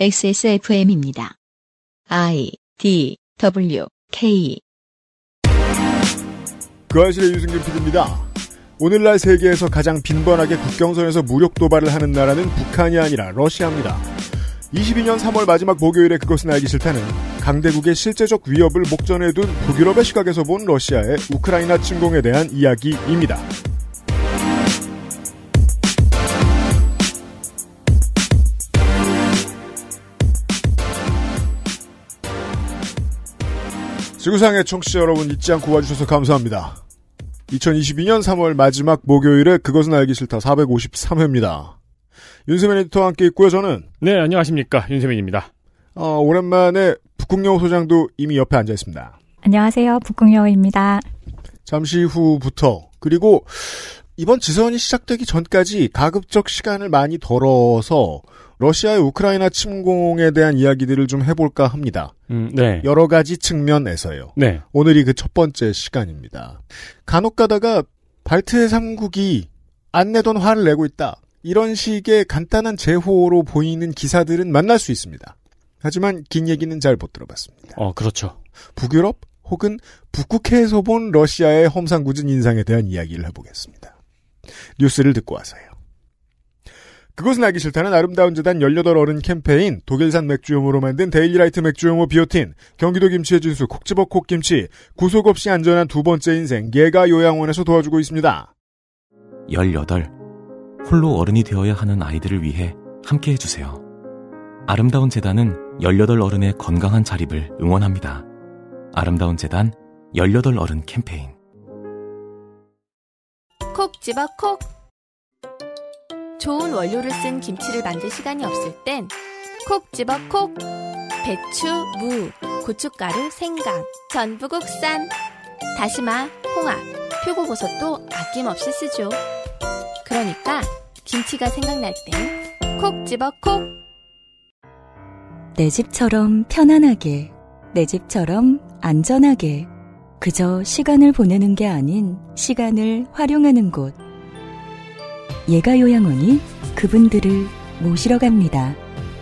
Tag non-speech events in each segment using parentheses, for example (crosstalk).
XSFM입니다. I D W K 그아실의 유승균 PD입니다. 오늘날 세계에서 가장 빈번하게 국경선에서 무력 도발을 하는 나라는 북한이 아니라 러시아입니다. 22년 3월 마지막 목요일에 그것은 알기 싫다는 강대국의 실제적 위협을 목전에 둔 북유럽의 시각에서 본 러시아의 우크라이나 침공에 대한 이야기입니다. 지구상의 청취자 여러분 잊지 않고 와주셔서 감사합니다. 2022년 3월 마지막 목요일에 그것은 알기 싫다 453회입니다. 윤세민 에디터와 함께 있고요, 저는. 네, 안녕하십니까. 윤세민입니다. 어, 오랜만에 북극여우 소장도 이미 옆에 앉아 있습니다. 안녕하세요. 북극여우입니다. 잠시 후부터, 그리고 이번 지선이 시작되기 전까지 가급적 시간을 많이 덜어서 러시아의 우크라이나 침공에 대한 이야기들을 좀 해볼까 합니다. 음, 네. 여러 가지 측면에서요. 네. 오늘이 그 첫 번째 시간입니다. 간혹 가다가 발트 해 3국이 안 내던 화를 내고 있다. 이런 식의 간단한 제호로 보이는 기사들은 만날 수 있습니다. 하지만 긴 얘기는 잘 못 들어봤습니다. 어, 그렇죠. 북유럽 혹은 북극해에서 본 러시아의 험상궂은 인상에 대한 이야기를 해보겠습니다. 뉴스를 듣고 와서요. 그것은 알기 싫다는 아름다운 재단 18 어른 캠페인, 독일산 맥주용으로 만든 데일리라이트 맥주용호 비오틴, 경기도 김치의 진수 콕지버 콕김치, 구속 없이 안전한 두 번째 인생 예가 요양원에서 도와주고 있습니다. 18. 홀로 어른이 되어야 하는 아이들을 위해 함께 해주세요. 아름다운 재단은 18 어른의 건강한 자립을 응원합니다. 아름다운 재단 18 어른 캠페인 콕지어콕 좋은 원료를 쓴 김치를 만들 시간이 없을 땐 콕 집어 콕! 배추, 무, 고춧가루, 생강, 전부 국산, 다시마, 홍합, 표고버섯도 아낌없이 쓰죠. 그러니까 김치가 생각날 땐 콕 집어 콕! 내 집처럼 편안하게, 내 집처럼 안전하게, 그저 시간을 보내는 게 아닌 시간을 활용하는 곳. 예가요양원이 그분들을 모시러 갑니다.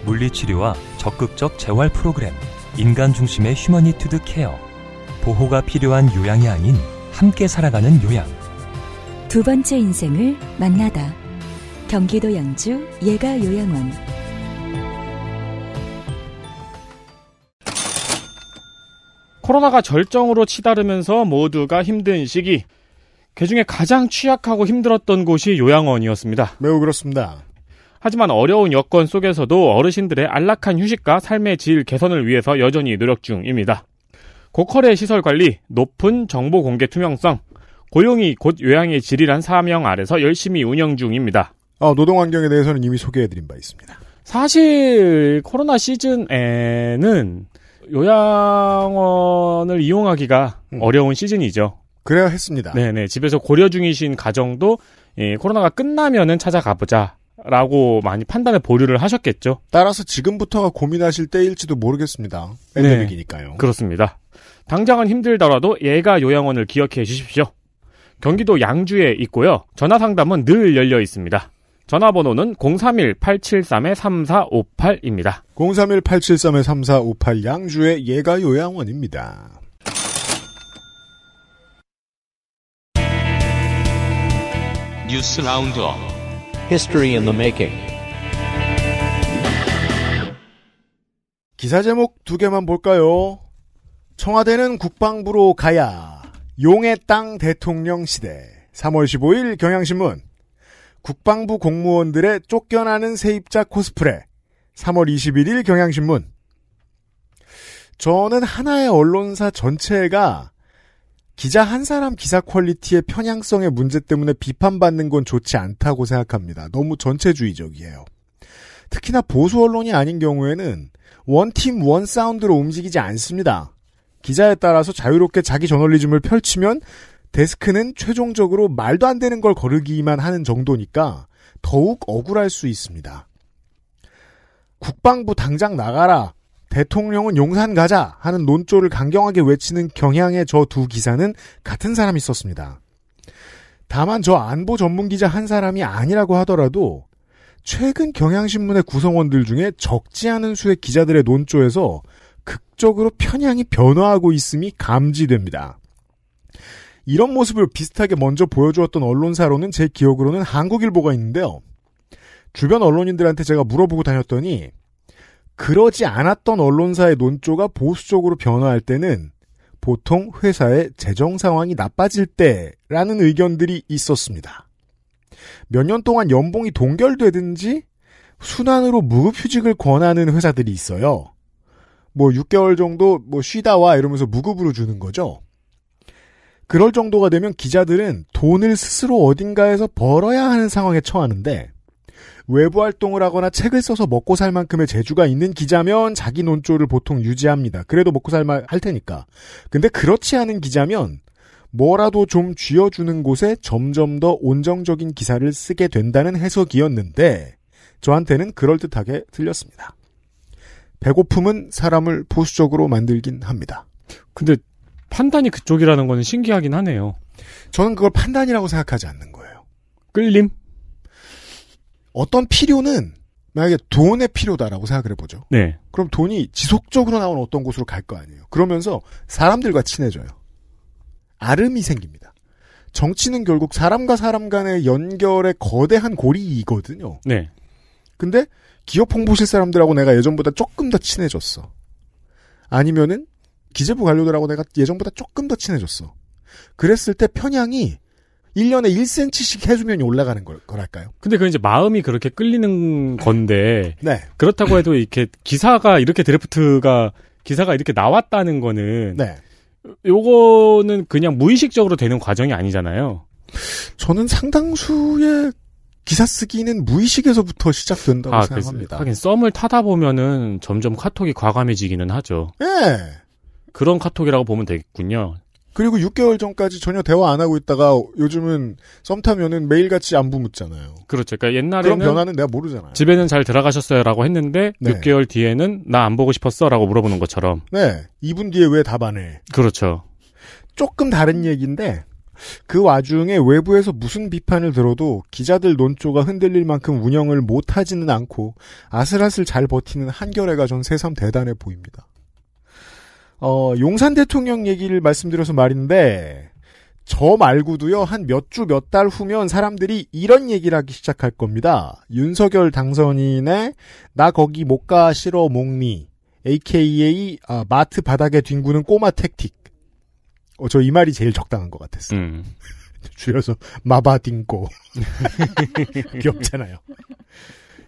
물리치료와 적극적 재활 프로그램, 인간 중심의 휴머니투드 케어, 보호가 필요한 요양이 아닌 함께 살아가는 요양. 두 번째 인생을 만나다. 경기도 양주 예가요양원. 코로나가 절정으로 치달으면서 모두가 힘든 시기. 그중에 가장 취약하고 힘들었던 곳이 요양원이었습니다. 매우 그렇습니다. 하지만 어려운 여건 속에서도 어르신들의 안락한 휴식과 삶의 질 개선을 위해서 여전히 노력 중입니다. 고퀄의 시설 관리, 높은 정보 공개 투명성, 고용이 곧 요양의 질이란 사명 아래서 열심히 운영 중입니다. 어, 노동 환경에 대해서는 이미 소개해드린 바 있습니다. 사실 코로나 시즌에는 요양원을 이용하기가 음. 어려운 시즌이죠. 그래야 했습니다. 네네. 네. 집에서 고려 중이신 가정도 예, 코로나가 끝나면은 찾아가보자. 라고 많이 판단에 보류를 하셨겠죠. 따라서 지금부터가 고민하실 때일지도 모르겠습니다. 팬데믹이니까요. 네, 그렇습니다. 당장은 힘들더라도 예가 요양원을 기억해 주십시오. 경기도 양주에 있고요. 전화 상담은 늘 열려 있습니다. 전화번호는 031-873-3458입니다. 031-873-3458 양주의 예가 요양원입니다. 뉴스 라운드업 History in the making 기사 제목 두 개만 볼까요? 청와대는 국방부로 가야 용의 땅 대통령 시대 3월 15일 경향신문 국방부 공무원들의 쫓겨나는 세입자 코스프레 3월 21일 경향신문 저는 하나의 언론사 전체가 기자 한 사람 기사 퀄리티의 편향성의 문제 때문에 비판받는 건 좋지 않다고 생각합니다. 너무 전체주의적이에요. 특히나 보수 언론이 아닌 경우에는 원팀 원 사운드로 움직이지 않습니다. 기자에 따라서 자유롭게 자기 저널리즘을 펼치면 데스크는 최종적으로 말도 안 되는 걸 거르기만 하는 정도니까 더욱 억울할 수 있습니다. 국방부 당장 나가라. 대통령은 용산 가자 하는 논조를 강경하게 외치는 경향의 저 두 기사는 같은 사람이 썼습니다. 다만 저 안보 전문 기자 한 사람이 아니라고 하더라도 최근 경향신문의 구성원들 중에 적지 않은 수의 기자들의 논조에서 극적으로 편향이 변화하고 있음이 감지됩니다. 이런 모습을 비슷하게 먼저 보여주었던 언론사로는 제 기억으로는 한국일보가 있는데요. 주변 언론인들한테 제가 물어보고 다녔더니 그러지 않았던 언론사의 논조가 보수적으로 변화할 때는 보통 회사의 재정 상황이 나빠질 때라는 의견들이 있었습니다. 몇 년 동안 연봉이 동결되든지 순환으로 무급휴직을 권하는 회사들이 있어요. 뭐 6개월 정도 뭐 쉬다 와 이러면서 무급으로 주는 거죠. 그럴 정도가 되면 기자들은 돈을 스스로 어딘가에서 벌어야 하는 상황에 처하는데 외부 활동을 하거나 책을 써서 먹고 살 만큼의 재주가 있는 기자면 자기 논조를 보통 유지합니다. 그래도 먹고 살할 테니까. 근데 그렇지 않은 기자면 뭐라도 좀 쥐어주는 곳에 점점 더 온정적인 기사를 쓰게 된다는 해석이었는데 저한테는 그럴듯하게 들렸습니다. 배고픔은 사람을 보수적으로 만들긴 합니다. 근데 판단이 그쪽이라는 거는 신기하긴 하네요. 저는 그걸 판단이라고 생각하지 않는 거예요. 끌림? 어떤 필요는 만약에 돈의 필요다라고 생각을 해보죠. 네. 그럼 돈이 지속적으로 나온 어떤 곳으로 갈 거 아니에요. 그러면서 사람들과 친해져요. 아름이 생깁니다. 정치는 결국 사람과 사람 간의 연결의 거대한 고리이거든요. 네. 근데 기업 홍보실 사람들하고 내가 예전보다 조금 더 친해졌어. 아니면은 기재부 관료들하고 내가 예전보다 조금 더 친해졌어. 그랬을 때 편향이 1년에 1cm씩 해수면이 올라가는 걸, 거랄까요? 근데 그 이제 마음이 그렇게 끌리는 건데. 네. 그렇다고 해도 이렇게 기사가 이렇게 드래프트가 기사가 이렇게 나왔다는 거는. 네. 요거는 그냥 무의식적으로 되는 과정이 아니잖아요. 저는 상당수의 기사 쓰기는 무의식에서부터 시작된다고 아, 생각합니다. 하긴 썸을 타다 보면은 점점 카톡이 과감해지기는 하죠. 예. 그런 카톡이라고 보면 되겠군요. 그리고 6개월 전까지 전혀 대화 안 하고 있다가 요즘은 썸 타면은 매일같이 안부 묻잖아요. 그렇죠. 그러니까 옛날에는 그런 변화는 내가 모르잖아요. 집에는 잘 들어가셨어요라고 했는데 네. 6개월 뒤에는 나 안 보고 싶었어라고 물어보는 것처럼. 네. 2분 뒤에 왜 답 안 해? 그렇죠. 조금 다른 얘기인데 그 와중에 외부에서 무슨 비판을 들어도 기자들 논조가 흔들릴 만큼 운영을 못하지는 않고 아슬아슬 잘 버티는 한결레가 전 새삼 대단해 보입니다. 어, 용산 대통령 얘기를 말씀드려서 말인데 저 말고도요 한 몇 주 몇 달 후면 사람들이 이런 얘기를 하기 시작할 겁니다. 윤석열 당선인의 나 거기 못 가 싫어 목니 AKA 아, 마트 바닥에 뒹구는 꼬마 택틱. 어, 저 이 말이 제일 적당한 것 같았어요. 음. (laughs) 줄여서 마바딩고 (laughs) 귀엽잖아요.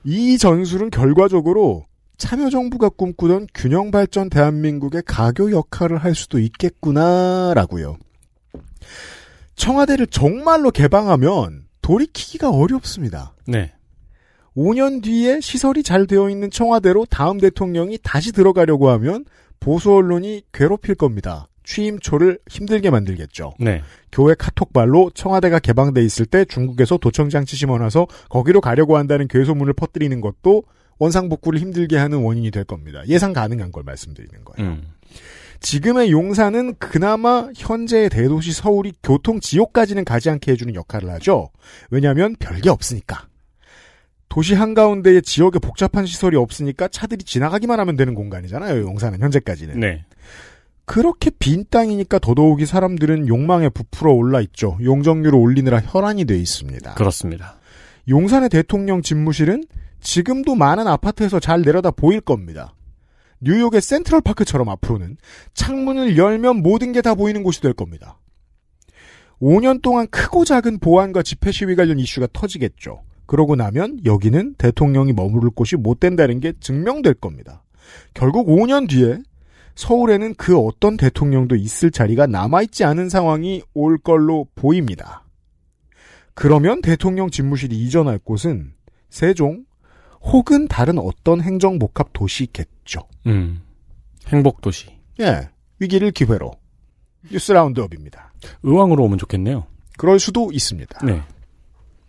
이 전술은 결과적으로 참여정부가 꿈꾸던 균형발전 대한민국의 가교 역할을 할 수도 있겠구나라고요. 청와대를 정말로 개방하면 돌이키기가 어렵습니다. 네. 5년 뒤에 시설이 잘 되어 있는 청와대로 다음 대통령이 다시 들어가려고 하면 보수 언론이 괴롭힐 겁니다. 취임초를 힘들게 만들겠죠. 네. 교회 카톡발로 청와대가 개방돼 있을 때 중국에서 도청장치 심어놔서 거기로 가려고 한다는 괴소문을 퍼뜨리는 것도 원상복구를 힘들게 하는 원인이 될 겁니다. 예상 가능한 걸 말씀드리는 거예요. 음. 지금의 용사는 그나마 현재의 대도시 서울이 교통 지옥까지는 가지 않게 해주는 역할을 하죠. 왜냐하면 별게 없으니까. 도시 한가운데에 지역에 복잡한 시설이 없으니까 차들이 지나가기만 하면 되는 공간이잖아요. 용사는 현재까지는. 네. 그렇게 빈 땅이니까 더더욱이 사람들은 욕망에 부풀어 올라 있죠. 용적률을 올리느라 혈안이 돼 있습니다. 그렇습니다. 용산의 대통령 집무실은 지금도 많은 아파트에서 잘 내려다 보일 겁니다. 뉴욕의 센트럴파크처럼 앞으로는 창문을 열면 모든 게 다 보이는 곳이 될 겁니다. 5년 동안 크고 작은 보안과 집회 시위 관련 이슈가 터지겠죠. 그러고 나면 여기는 대통령이 머무를 곳이 못 된다는 게 증명될 겁니다. 결국 5년 뒤에 서울에는 그 어떤 대통령도 있을 자리가 남아있지 않은 상황이 올 걸로 보입니다. 그러면 대통령 집무실이 이전할 곳은 세종, 혹은 다른 어떤 행정복합 도시겠죠. 음. 행복도시. 예. 위기를 기회로. 뉴스 라운드업입니다. 의왕으로 오면 좋겠네요. 그럴 수도 있습니다. 네.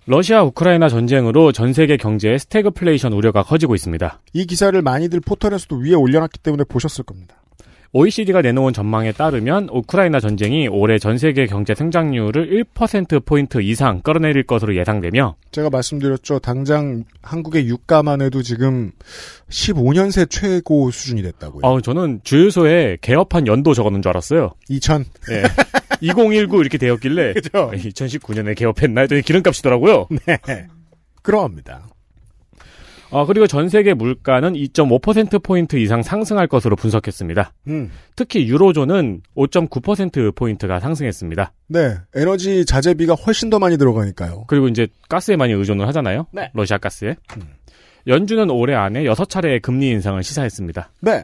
러시아 우크라이나 전쟁으로 전 세계 경제의 스태그플레이션 우려가 커지고 있습니다. 이 기사를 많이들 포털에서도 위에 올려놨기 때문에 보셨을 겁니다. OECD가 내놓은 전망에 따르면 우크라이나 전쟁이 올해 전 세계 경제 성장률을 1%포인트 이상 끌어내릴 것으로 예상되며 제가 말씀드렸죠. 당장 한국의 유가만 해도 지금 15년 새 최고 수준이 됐다고요. 아, 저는 주유소에 개업한 연도 적어놓은 줄 알았어요. 2000. 네. 2019 이렇게 되었길래 (laughs) 그죠? 2019년에 개업했나 했더니 기름값이더라고요. 네. 그러합니다. 어, 그리고 전 세계 물가는 2.5%포인트 이상 상승할 것으로 분석했습니다. 음. 특히 유로존은 5.9%포인트가 상승했습니다. 네. 에너지 자재비가 훨씬 더 많이 들어가니까요. 그리고 이제 가스에 많이 의존을 하잖아요. 네. 러시아 가스에. 음. 연준은 올해 안에 6차례의 금리 인상을 시사했습니다. 네.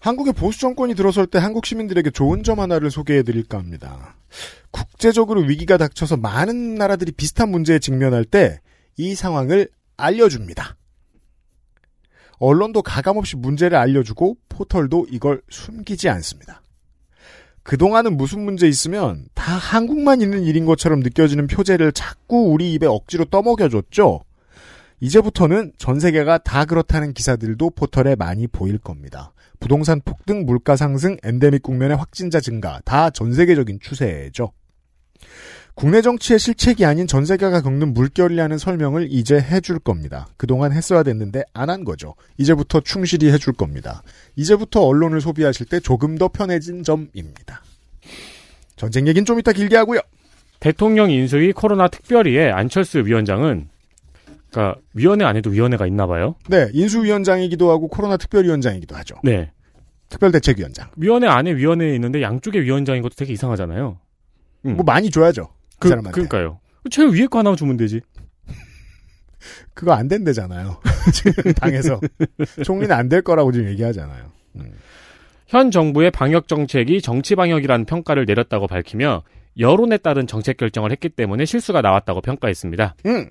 한국의 보수 정권이 들어설 때 한국 시민들에게 좋은 점 하나를 소개해 드릴까 합니다. 국제적으로 위기가 닥쳐서 많은 나라들이 비슷한 문제에 직면할 때 이 상황을 알려줍니다. 언론도 가감없이 문제를 알려주고 포털도 이걸 숨기지 않습니다. 그동안은 무슨 문제 있으면 다 한국만 있는 일인 것처럼 느껴지는 표제를 자꾸 우리 입에 억지로 떠먹여줬죠. 이제부터는 전 세계가 다 그렇다는 기사들도 포털에 많이 보일 겁니다. 부동산 폭등, 물가 상승, 엔데믹 국면의 확진자 증가 다 전 세계적인 추세죠. 국내 정치의 실책이 아닌 전 세계가 겪는 물결이라는 설명을 이제 해줄 겁니다. 그동안 했어야 됐는데 안 한 거죠. 이제부터 충실히 해줄 겁니다. 이제부터 언론을 소비하실 때 조금 더 편해진 점입니다. 전쟁 얘기는 좀 이따 길게 하고요. 대통령 인수위 코로나 특별위의 안철수 위원장은 그러니까 위원회 안에도 위원회가 있나 봐요. 네, 인수위원장이기도 하고 코로나 특별위원장이기도 하죠. 네. 특별대책위원장. 위원회 안에 위원회 있는데 양쪽에 위원장인 것도 되게 이상하잖아요. 음. 뭐 많이 줘야죠. 그, 사람한테. 그러니까요. 제일 위에 거 하나 주면 되지. (laughs) 그거 안 된대잖아요. (laughs) 지금 당에서. 총리는 안 될 거라고 지금 얘기하잖아요. 음. 현 정부의 방역 정책이 정치 방역이라는 평가를 내렸다고 밝히며 여론에 따른 정책 결정을 했기 때문에 실수가 나왔다고 평가했습니다. 음.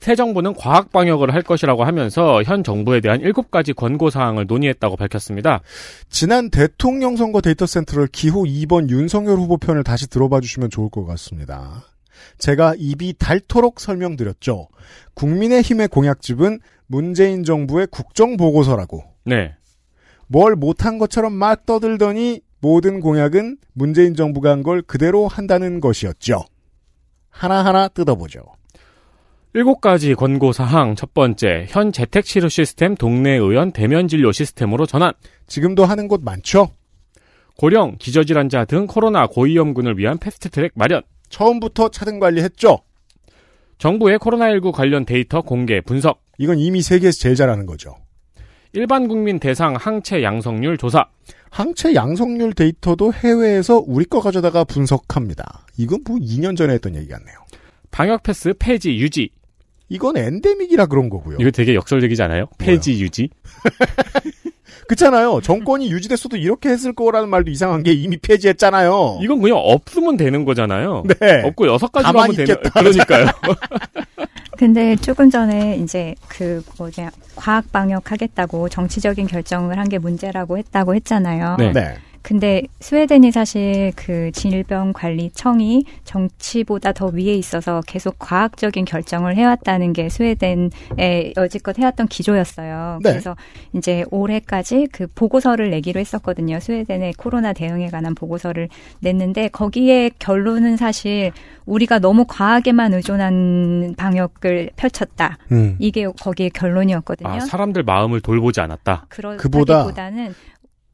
새 정부는 과학 방역을 할 것이라고 하면서 현 정부에 대한 7가지 권고 사항을 논의했다고 밝혔습니다. 지난 대통령 선거 데이터 센터를 기호 2번 윤석열 후보 편을 다시 들어봐 주시면 좋을 것 같습니다. 제가 입이 닳도록 설명드렸죠. 국민의힘의 공약집은 문재인 정부의 국정보고서라고. 네. 뭘 못한 것처럼 막 떠들더니 모든 공약은 문재인 정부가 한 걸 그대로 한다는 것이었죠. 하나하나 뜯어보죠. 일곱 가지 권고 사항 첫 번째 현 재택 치료 시스템 동네 의원 대면 진료 시스템으로 전환. 지금도 하는 곳 많죠. 고령, 기저질환자 등 코로나 고위험군을 위한 패스트트랙 마련. 처음부터 차등 관리했죠. 정부의 코로나19 관련 데이터 공개 분석. 이건 이미 세계에서 제일 잘하는 거죠. 일반 국민 대상 항체 양성률 조사. 항체 양성률 데이터도 해외에서 우리 거 가져다가 분석합니다. 이건 뭐 2년 전에 했던 얘기 같네요. 방역 패스 폐지 유지. 이건 엔데믹이라 그런 거고요. 이거 되게 역설적이지 않아요? 폐지 뭐요? 유지? (laughs) 그렇잖아요. 정권이 유지됐어도 이렇게 했을 거라는 말도 이상한 게 이미 폐지했잖아요. 이건 그냥 없으면 되는 거잖아요. 네. 없고 여섯 가지로 하면 되는 그러니까요. (laughs) 근데 조금 전에 이제 그 뭐냐 과학 방역 하겠다고 정치적인 결정을 한 게 문제라고 했다고 했잖아요. 네. 네. 근데 스웨덴이 사실 그 질병관리청이 정치보다 더 위에 있어서 계속 과학적인 결정을 해왔다는 게 스웨덴의 여지껏 해왔던 기조였어요. 네. 그래서 이제 올해까지 그 보고서를 내기로 했었거든요. 스웨덴의 코로나 대응에 관한 보고서를 냈는데 거기에 결론은 사실 우리가 너무 과학에만 의존한 방역을 펼쳤다. 음. 이게 거기에 결론이었거든요. 아, 사람들 마음을 돌보지 않았다. 그보다는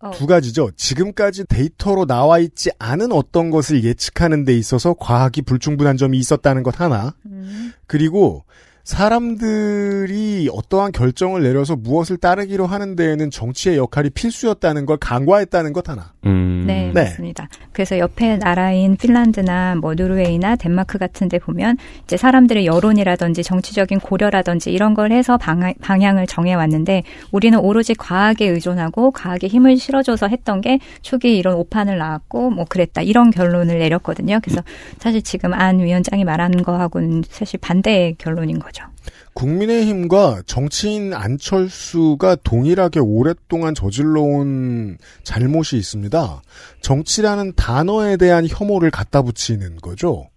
어. 두 가지죠. 지금까지 데이터로 나와 있지 않은 어떤 것을 예측하는 데 있어서 과학이 불충분한 점이 있었다는 것 하나. 음. 그리고 사람들이 어떠한 결정을 내려서 무엇을 따르기로 하는 데에는 정치의 역할이 필수였다는 걸 간과했다는 것 하나. 음. 네, 네, 맞습니다. 그래서 옆에 나라인 핀란드나 뭐 노르웨이나 덴마크 같은 데 보면 이제 사람들의 여론이라든지 정치적인 고려라든지 이런 걸 해서 방하, 방향을 정해왔는데 우리는 오로지 과학에 의존하고 과학에 힘을 실어줘서 했던 게 초기 이런 오판을 낳았고뭐 그랬다 이런 결론을 내렸거든요. 그래서 사실 지금 안 위원장이 말한 거하고는 사실 반대의 결론인 거죠. 거죠. 국민의힘과 정치인 안철수가 동일하게 오랫동안 저질러온 잘못이 있습니다. 정치라는 단어에 대한 혐오를 갖다 붙이는 거죠.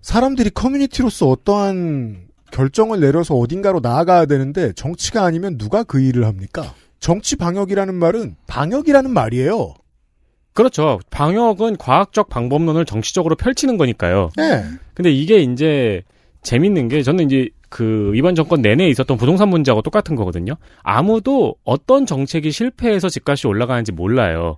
사람들이 커뮤니티로서 어떠한 결정을 내려서 어딘가로 나아가야 되는데 정치가 아니면 누가 그 일을 합니까? 정치 방역이라는 말은 방역이라는 말이에요. 그렇죠. 방역은 과학적 방법론을 정치적으로 펼치는 거니까요. 네. 근데 이게 이제 재밌는 게 저는 이제 그 이번 정권 내내 있었던 부동산 문제하고 똑같은 거거든요. 아무도 어떤 정책이 실패해서 집값이 올라가는지 몰라요.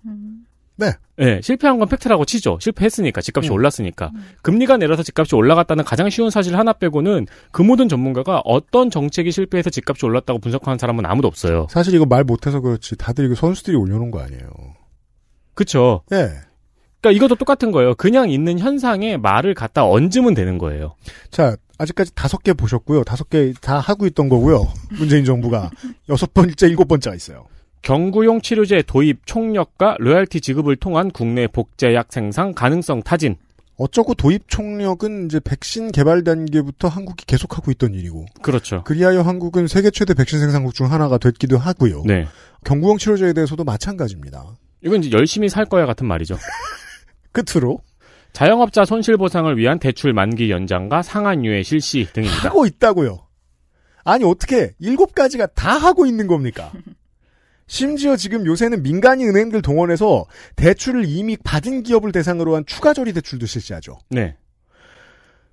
네. 네. 실패한 건 팩트라고 치죠. 실패했으니까 집값이 음. 올랐으니까 음. 금리가 내려서 집값이 올라갔다는 가장 쉬운 사실 하나 빼고는 그 모든 전문가가 어떤 정책이 실패해서 집값이 올랐다고 분석하는 사람은 아무도 없어요. 사실 이거 말 못해서 그렇지 다들 이거 선수들이 올려놓은 거 아니에요. 그렇죠. 네. 그러니까 이것도 똑같은 거예요. 그냥 있는 현상에 말을 갖다 얹으면 되는 거예요. 자, 아직까지 다섯 개 보셨고요. 다섯 개 다 하고 있던 거고요. 문재인 정부가 (laughs) 여섯 번째, 일곱 번째가 있어요. 경구용 치료제 도입 총력과 로열티 지급을 통한 국내 복제약 생산 가능성 타진. 어쩌고 도입 총력은 이제 백신 개발 단계부터 한국이 계속하고 있던 일이고. 그렇죠. 그리하여 한국은 세계 최대 백신 생산국 중 하나가 됐기도 하고요. 네. 경구용 치료제에 대해서도 마찬가지입니다. 이건 이제 열심히 살 거야 같은 말이죠. (laughs) 끝으로 자영업자 손실보상을 위한 대출 만기 연장과 상한유예 실시 등입니다. 하고 있다고요. 아니 어떻게 일곱 가지가 다 하고 있는 겁니까? 심지어 지금 요새는 민간인 은행들 동원해서 대출을 이미 받은 기업을 대상으로 한 추가 조리 대출도 실시하죠. 네.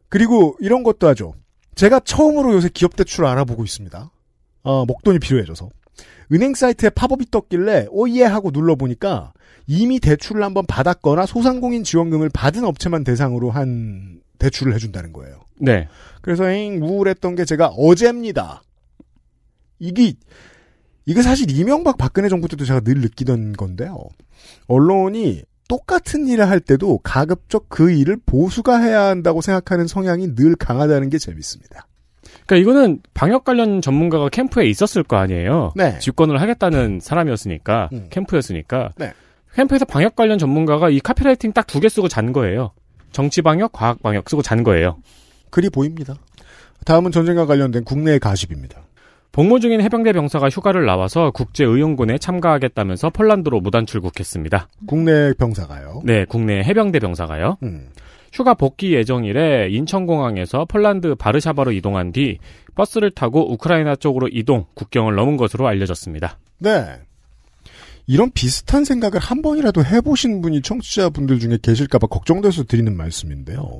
그리고 이런 것도 하죠. 제가 처음으로 요새 기업 대출 을 알아보고 있습니다. 어, 목돈이 필요해져서. 은행 사이트에 팝업이 떴길래 오예 하고 눌러보니까 이미 대출을 한번 받았거나 소상공인 지원금을 받은 업체만 대상으로 한 대출을 해준다는 거예요. 네. 그래서 엥 우울했던 게 제가 어제입니다. 이게 이게 사실 이명박 박근혜 정부 때도 제가 늘 느끼던 건데요. 언론이 똑같은 일을 할 때도 가급적 그 일을 보수가 해야 한다고 생각하는 성향이 늘 강하다는 게 재밌습니다. 그러니까 이거는 방역 관련 전문가가 캠프에 있었을 거 아니에요. 네. 집권을 하겠다는 음. 사람이었으니까 음. 캠프였으니까 네. 캠프에서 방역 관련 전문가가 이 카피라이팅 딱 두 개 쓰고 잔 거예요. 정치 방역, 과학 방역 쓰고 잔 거예요. 글이 보입니다. 다음은 전쟁과 관련된 국내의 가십입니다. 복무 중인 해병대 병사가 휴가를 나와서 국제의용군에 참가하겠다면서 폴란드로 무단 출국했습니다. 국내 병사가요? 네, 국내 해병대 병사가요. 음. 휴가 복귀 예정일에 인천공항에서 폴란드 바르샤바로 이동한 뒤 버스를 타고 우크라이나 쪽으로 이동, 국경을 넘은 것으로 알려졌습니다. 네. 이런 비슷한 생각을 한 번이라도 해보신 분이 청취자분들 중에 계실까봐 걱정돼서 드리는 말씀인데요.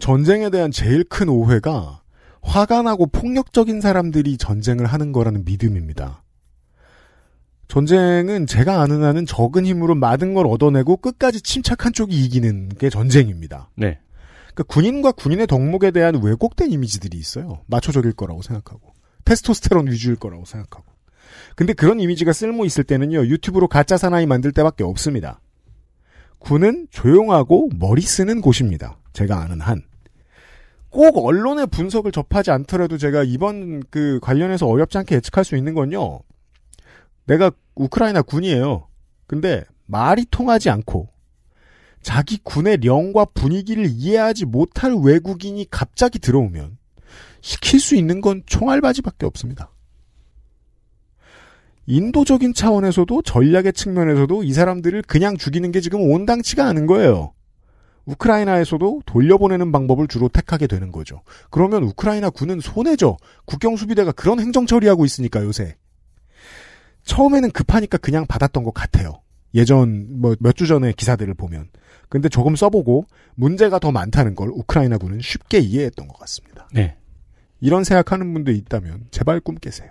전쟁에 대한 제일 큰 오해가 화가 나고 폭력적인 사람들이 전쟁을 하는 거라는 믿음입니다. 전쟁은 제가 아는 한은 적은 힘으로 많은 걸 얻어내고 끝까지 침착한 쪽이 이기는 게 전쟁입니다. 네. 그러니까 군인과 군인의 덕목에 대한 왜곡된 이미지들이 있어요. 마초적일 거라고 생각하고 테스토스테론 위주일 거라고 생각하고. 근데 그런 이미지가 쓸모 있을 때는요 유튜브로 가짜 사나이 만들 때밖에 없습니다. 군은 조용하고 머리 쓰는 곳입니다. 제가 아는 한. 꼭 언론의 분석을 접하지 않더라도 제가 이번 그 관련해서 어렵지 않게 예측할 수 있는 건요. 내가 우크라이나 군이에요. 근데 말이 통하지 않고 자기 군의 령과 분위기를 이해하지 못할 외국인이 갑자기 들어오면 시킬 수 있는 건 총알바지밖에 없습니다. 인도적인 차원에서도 전략의 측면에서도 이 사람들을 그냥 죽이는 게 지금 온당치가 않은 거예요. 우크라이나에서도 돌려보내는 방법을 주로 택하게 되는 거죠. 그러면 우크라이나 군은 손해죠. 국경수비대가 그런 행정 처리하고 있으니까 요새. 처음에는 급하니까 그냥 받았던 것 같아요. 예전 뭐 몇 주 전에 기사들을 보면. 근데 조금 써보고 문제가 더 많다는 걸 우크라이나군은 쉽게 이해했던 것 같습니다. 네. 이런 생각하는 분도 있다면 제발 꿈 깨세요.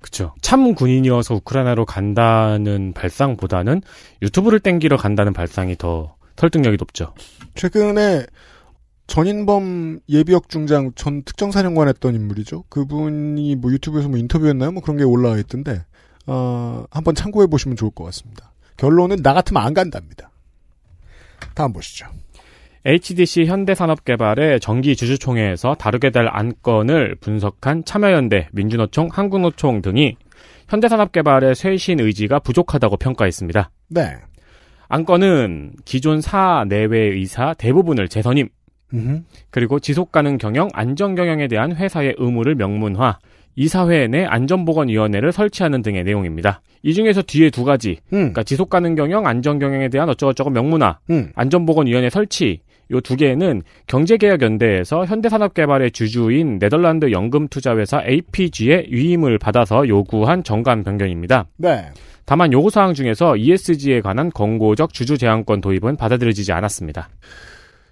그렇죠. 참 군인이어서 우크라이나로 간다는 발상보다는 유튜브를 땡기러 간다는 발상이 더 설득력이 높죠. 최근에 전인범 예비역 중장 전 특정사령관 했던 인물이죠. 그분이 뭐 유튜브에서 뭐 인터뷰였나요? 뭐 그런 게 올라와 있던데 어, 한번 참고해 보시면 좋을 것 같습니다. 결론은 나 같으면 안 간답니다. 다음 보시죠. HDC 현대산업개발의 정기주주총회에서 다루게 될 안건을 분석한 참여연대, 민주노총, 한국노총 등이 현대산업개발의 쇄신 의지가 부족하다고 평가했습니다. 네. 안건은 기존 사 내외의 사 대부분을 재선임, 음흠. 그리고 지속가능 경영, 안전경영에 대한 회사의 의무를 명문화, 이사회 내 안전보건위원회를 설치하는 등의 내용입니다. 이 중에서 뒤에 두 가지, 음. 그러니까 지속가능 경영, 안전경영에 대한 어쩌고저쩌고 명문화, 음. 안전보건위원회 설치, 요 두 개는 경제개혁연대에서 현대산업개발의 주주인 네덜란드 연금투자회사 APG의 위임을 받아서 요구한 정관 변경입니다. 네. 다만 요구사항 중에서 ESG에 관한 권고적 주주 제한권 도입은 받아들여지지 않았습니다.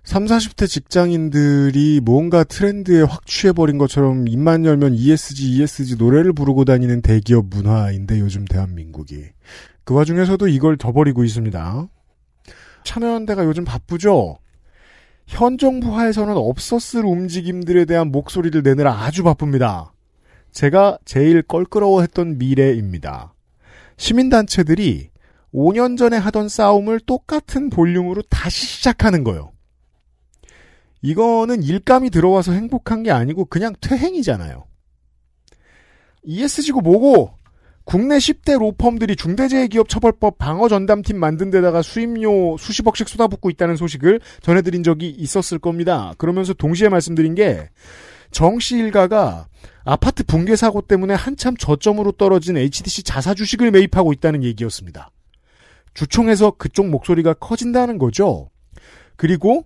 3, 0 40대 직장인들이 뭔가 트렌드에 확 취해버린 것처럼 입만 열면 ESG, ESG 노래를 부르고 다니는 대기업 문화인데 요즘 대한민국이. 그 와중에서도 이걸 더버리고 있습니다. 참여연대가 요즘 바쁘죠? 현 정부하에서는 없었을 움직임들에 대한 목소리를 내느라 아주 바쁩니다. 제가 제일 껄끄러워했던 미래입니다. 시민단체들이 5년 전에 하던 싸움을 똑같은 볼륨으로 다시 시작하는 거요. 예 이거는 일감이 들어와서 행복한 게 아니고 그냥 퇴행이잖아요. ESG고 뭐고 국내 10대 로펌들이 중대재해기업처벌법 방어전담팀 만든 데다가 수임료 수십억씩 쏟아붓고 있다는 소식을 전해드린 적이 있었을 겁니다. 그러면서 동시에 말씀드린 게 정씨 일가가 아파트 붕괴 사고 때문에 한참 저점으로 떨어진 HDC 자사 주식을 매입하고 있다는 얘기였습니다. 주총에서 그쪽 목소리가 커진다는 거죠. 그리고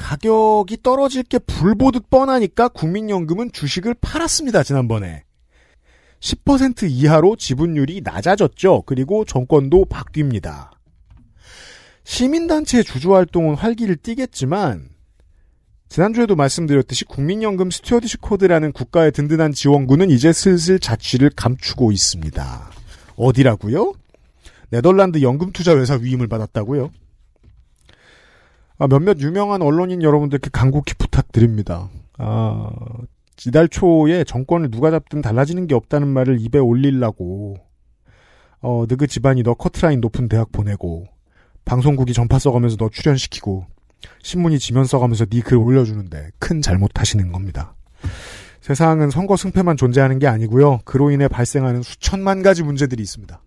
가격이 떨어질 게 불보듯 뻔하니까 국민연금은 주식을 팔았습니다. 지난번에. 10% 이하로 지분율이 낮아졌죠. 그리고 정권도 바뀝니다. 시민단체 주주활동은 활기를 띠겠지만 지난주에도 말씀드렸듯이 국민연금 스튜어디시 코드라는 국가의 든든한 지원군은 이제 슬슬 자취를 감추고 있습니다. 어디라고요? 네덜란드 연금투자회사 위임을 받았다고요? 아, 몇몇 유명한 언론인 여러분들께 간곡히 부탁드립니다. 아, 이달 초에 정권을 누가 잡든 달라지는 게 없다는 말을 입에 올리려고 어, 느그 집안이 너 커트라인 높은 대학 보내고 방송국이 전파 써가면서 너 출연시키고 신문이 지면 써가면서 니 글 올려주는데 큰 잘못하시는 겁니다. 세상은 선거 승패만 존재하는 게 아니고요. 그로 인해 발생하는 수천만 가지 문제들이 있습니다.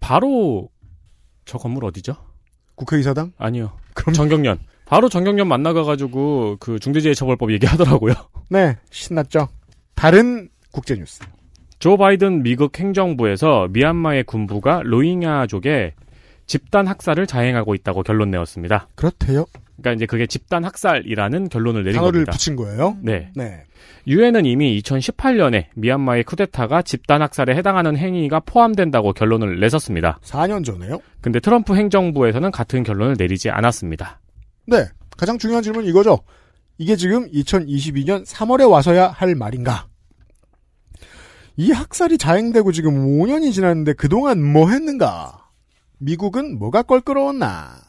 바로 저 건물 어디죠? 국회의사당? 아니요. 그럼 정경련. 바로 정경련 만나가가지고 그 중대재해처벌법 얘기하더라고요. (laughs) 네, 신났죠. 다른 국제뉴스. 조 바이든 미국 행정부에서 미얀마의 군부가 로힝야족의 집단 학살을 자행하고 있다고 결론 내었습니다. 그렇대요. 그러니까 이제 그게 집단 학살이라는 결론을 내린 단어를 겁니다. 붙인 거예요? 네. 네. 유엔은 이미 2018년에 미얀마의 쿠데타가 집단 학살에 해당하는 행위가 포함된다고 결론을 내셨습니다. 4년 전에요? 근데 트럼프 행정부에서는 같은 결론을 내리지 않았습니다. 네. 가장 중요한 질문이 이거죠. 이게 지금 2022년 3월에 와서야 할 말인가? 이 학살이 자행되고 지금 5년이 지났는데 그동안 뭐 했는가? 미국은 뭐가 껄끄러웠나?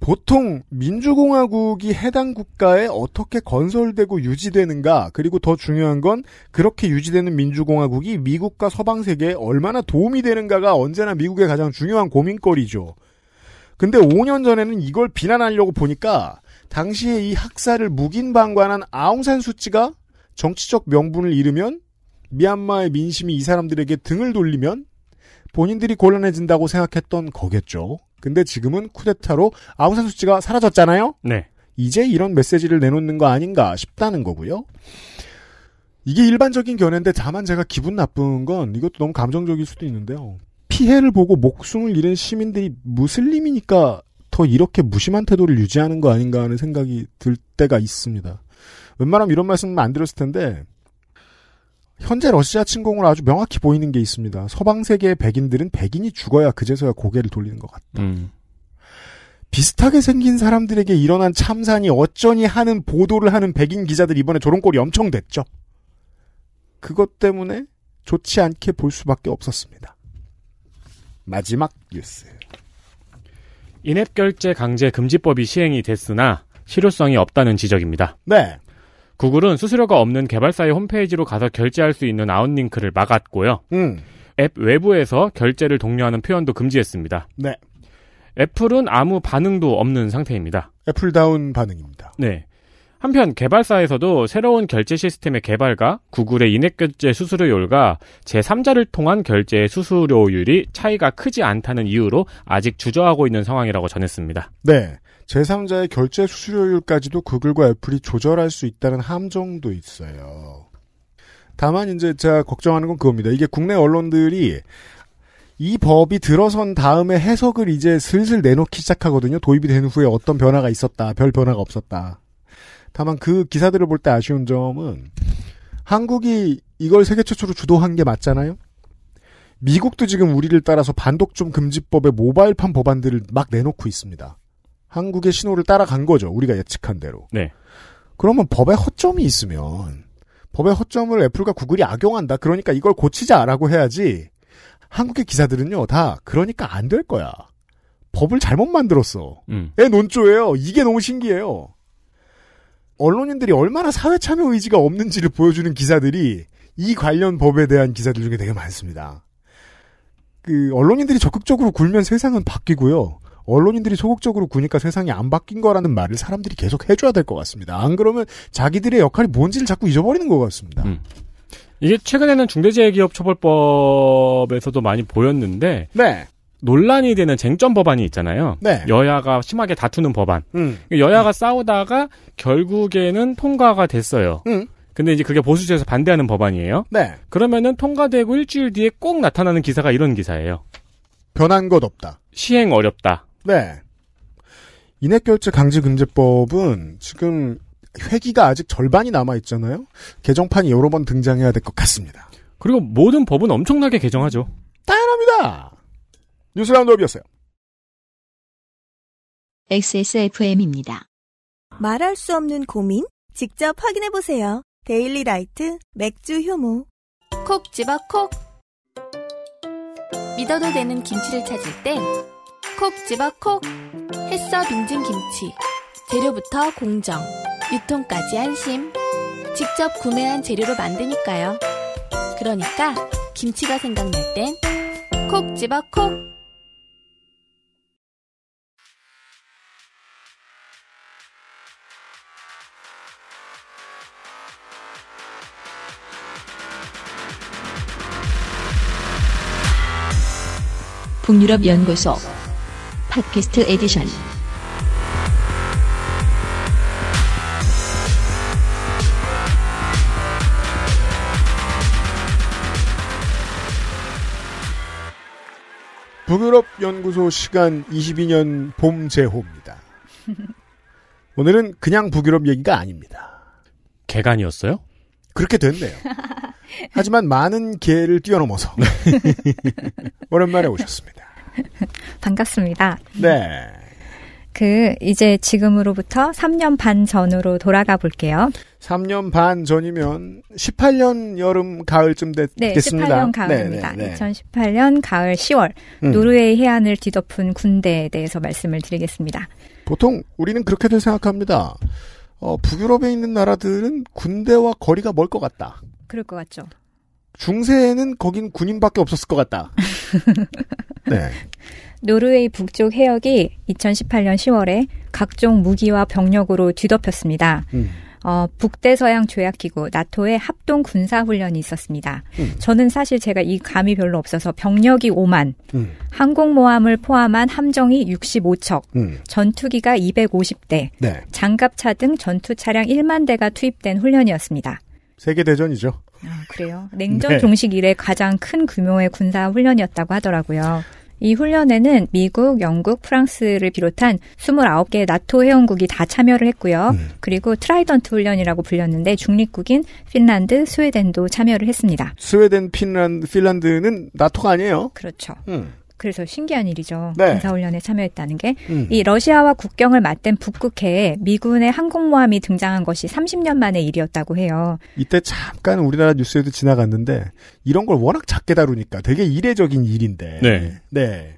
보통 민주공화국이 해당 국가에 어떻게 건설되고 유지되는가, 그리고 더 중요한 건 그렇게 유지되는 민주공화국이 미국과 서방 세계에 얼마나 도움이 되는가가 언제나 미국의 가장 중요한 고민거리죠. 근데 5년 전에는 이걸 비난하려고 보니까 당시에 이 학살을 묵인방관한 아웅산 수치가 정치적 명분을 잃으면 미얀마의 민심이 이 사람들에게 등을 돌리면 본인들이 곤란해진다고 생각했던 거겠죠. 근데 지금은 쿠데타로 아웅산 수치가 사라졌잖아요. 네. 이제 이런 메시지를 내놓는 거 아닌가 싶다는 거고요. 이게 일반적인 견해인데 다만 제가 기분 나쁜 건 이것도 너무 감정적일 수도 있는데요. 피해를 보고 목숨을 잃은 시민들이 무슬림이니까 더 이렇게 무심한 태도를 유지하는 거 아닌가 하는 생각이 들 때가 있습니다. 웬만하면 이런 말씀은 안 드렸을 텐데 현재 러시아 침공을 아주 명확히 보이는 게 있습니다. 서방 세계의 백인들은 백인이 죽어야 그제서야 고개를 돌리는 것 같다. 음. 비슷하게 생긴 사람들에게 일어난 참산이 어쩌니 하는 보도를 하는 백인 기자들 이번에 조롱골이 엄청 됐죠. 그것 때문에 좋지 않게 볼 수밖에 없었습니다. 마지막 뉴스. 인앱 결제 강제 금지법이 시행이 됐으나 실효성이 없다는 지적입니다. 네. 구글은 수수료가 없는 개발사의 홈페이지로 가서 결제할 수 있는 아웃링크를 막았고요. 음. 앱 외부에서 결제를 독려하는 표현도 금지했습니다. 네. 애플은 아무 반응도 없는 상태입니다. 애플다운 반응입니다. 네. 한편 개발사에서도 새로운 결제 시스템의 개발과 구글의 인앱 결제 수수료율과 제3자를 통한 결제의 수수료율이 차이가 크지 않다는 이유로 아직 주저하고 있는 상황이라고 전했습니다. 네. 제3자의 결제 수수료율까지도 구글과 애플이 조절할 수 있다는 함정도 있어요. 다만 이제 제가 걱정하는 건 그겁니다. 이게 국내 언론들이 이 법이 들어선 다음에 해석을 이제 슬슬 내놓기 시작하거든요. 도입이 된 후에 어떤 변화가 있었다, 별 변화가 없었다. 다만 그 기사들을 볼 때 아쉬운 점은 한국이 이걸 세계 최초로 주도한 게 맞잖아요. 미국도 지금 우리를 따라서 반독점 금지법의 모바일판 법안들을 막 내놓고 있습니다. 한국의 신호를 따라간 거죠. 우리가 예측한 대로. 네. 그러면 법에 허점이 있으면 법의 허점을 애플과 구글이 악용한다. 그러니까 이걸 고치자라고 해야지. 한국의 기사들은요, 다 그러니까 안 될 거야. 법을 잘못 만들었어. 음. 논조예요. 이게 너무 신기해요. 언론인들이 얼마나 사회 참여 의지가 없는지를 보여주는 기사들이 이 관련 법에 대한 기사들 중에 되게 많습니다. 그 언론인들이 적극적으로 굴면 세상은 바뀌고요. 언론인들이 소극적으로 구니까 세상이 안 바뀐 거라는 말을 사람들이 계속 해줘야 될 것 같습니다. 안 그러면 자기들의 역할이 뭔지를 자꾸 잊어버리는 것 같습니다. 음. 이게 최근에는 중대재해기업처벌법에서도 많이 보였는데 네. 논란이 되는 쟁점 법안이 있잖아요. 네. 여야가 심하게 다투는 법안. 음. 그러니까 여야가 음. 싸우다가 결국에는 통과가 됐어요. 음. 근데 이제 그게 보수주에서 반대하는 법안이에요. 네. 그러면은 통과되고 일주일 뒤에 꼭 나타나는 기사가 이런 기사예요. 변한 것 없다. 시행 어렵다. 네. 인핵결제 강제금지법은 지금 회기가 아직 절반이 남아 있잖아요. 개정판이 여러 번 등장해야 될 것 같습니다. 그리고 모든 법은 엄청나게 개정하죠. 당연합니다. 뉴스 라운드업이었어요. XSFM입니다. 말할 수 없는 고민? 직접 확인해 보세요. 데일리 라이트 맥주 효모. 콕 집어 콕. 믿어도 되는 김치를 찾을 땐콕 집어 콕 햇서 빙진 김치 재료부터 공정 유통까지 안심 직접 구매한 재료로 만드니까요 그러니까 김치가 생각날 땐 콕 집어 콕 북유럽 연구소 팟캐스트 에디션 북유럽 연구소 시간 22년 봄 제호입니다. (laughs) 오늘은 그냥 북유럽 얘기가 아닙니다. 개간이었어요? 그렇게 됐네요. 하지만 많은 개를 뛰어넘어서 (laughs) 오랜만에 오셨습니다. 반갑습니다. 네. 그 이제 지금으로부터 3년 반 전으로 돌아가 볼게요. 3년 반 전이면 18년 여름 가을쯤 됐겠습니다. 네, 18년 가을입니다. 네, 네, 2018년 가을 10월 음. 노르웨이 해안을 뒤덮은 군대에 대해서 말씀을 드리겠습니다. 보통 우리는 그렇게들 생각합니다. 어, 북유럽에 있는 나라들은 군대와 거리가 멀 것 같다. 그럴 것 같죠. 중세에는 거긴 군인밖에 없었을 것 같다. (laughs) 네. 노르웨이 북쪽 해역이 2018년 10월에 각종 무기와 병력으로 뒤덮였습니다. 음. 어, 북대서양 조약기구 나토의 합동 군사훈련이 있었습니다. 음. 저는 사실 제가 이 감이 별로 없어서 병력이 5만, 음. 항공모함을 포함한 함정이 65척, 음. 전투기가 250대, 네. 장갑차 등 전투 차량 1만 대가 투입된 훈련이었습니다. 세계대전이죠. 아, 그래요? 냉전 네. 종식 이래 가장 큰 규모의 군사훈련이었다고 하더라고요. 이 훈련에는 미국, 영국, 프랑스를 비롯한 29개의 나토 회원국이 다 참여를 했고요. 음. 그리고 트라이던트 훈련이라고 불렸는데 중립국인 핀란드, 스웨덴도 참여를 했습니다. 스웨덴, 핀란드, 핀란드는 나토가 아니에요. 그렇죠. 음. 그래서 신기한 일이죠. 네. 군사훈련에 참여했다는 게이 음. 러시아와 국경을 맞댄 북극해에 미군의 항공모함이 등장한 것이 30년 만의 일이었다고 해요. 이때 잠깐 우리나라 뉴스에도 지나갔는데 이런 걸 워낙 작게 다루니까 되게 이례적인 일인데. 네. 네.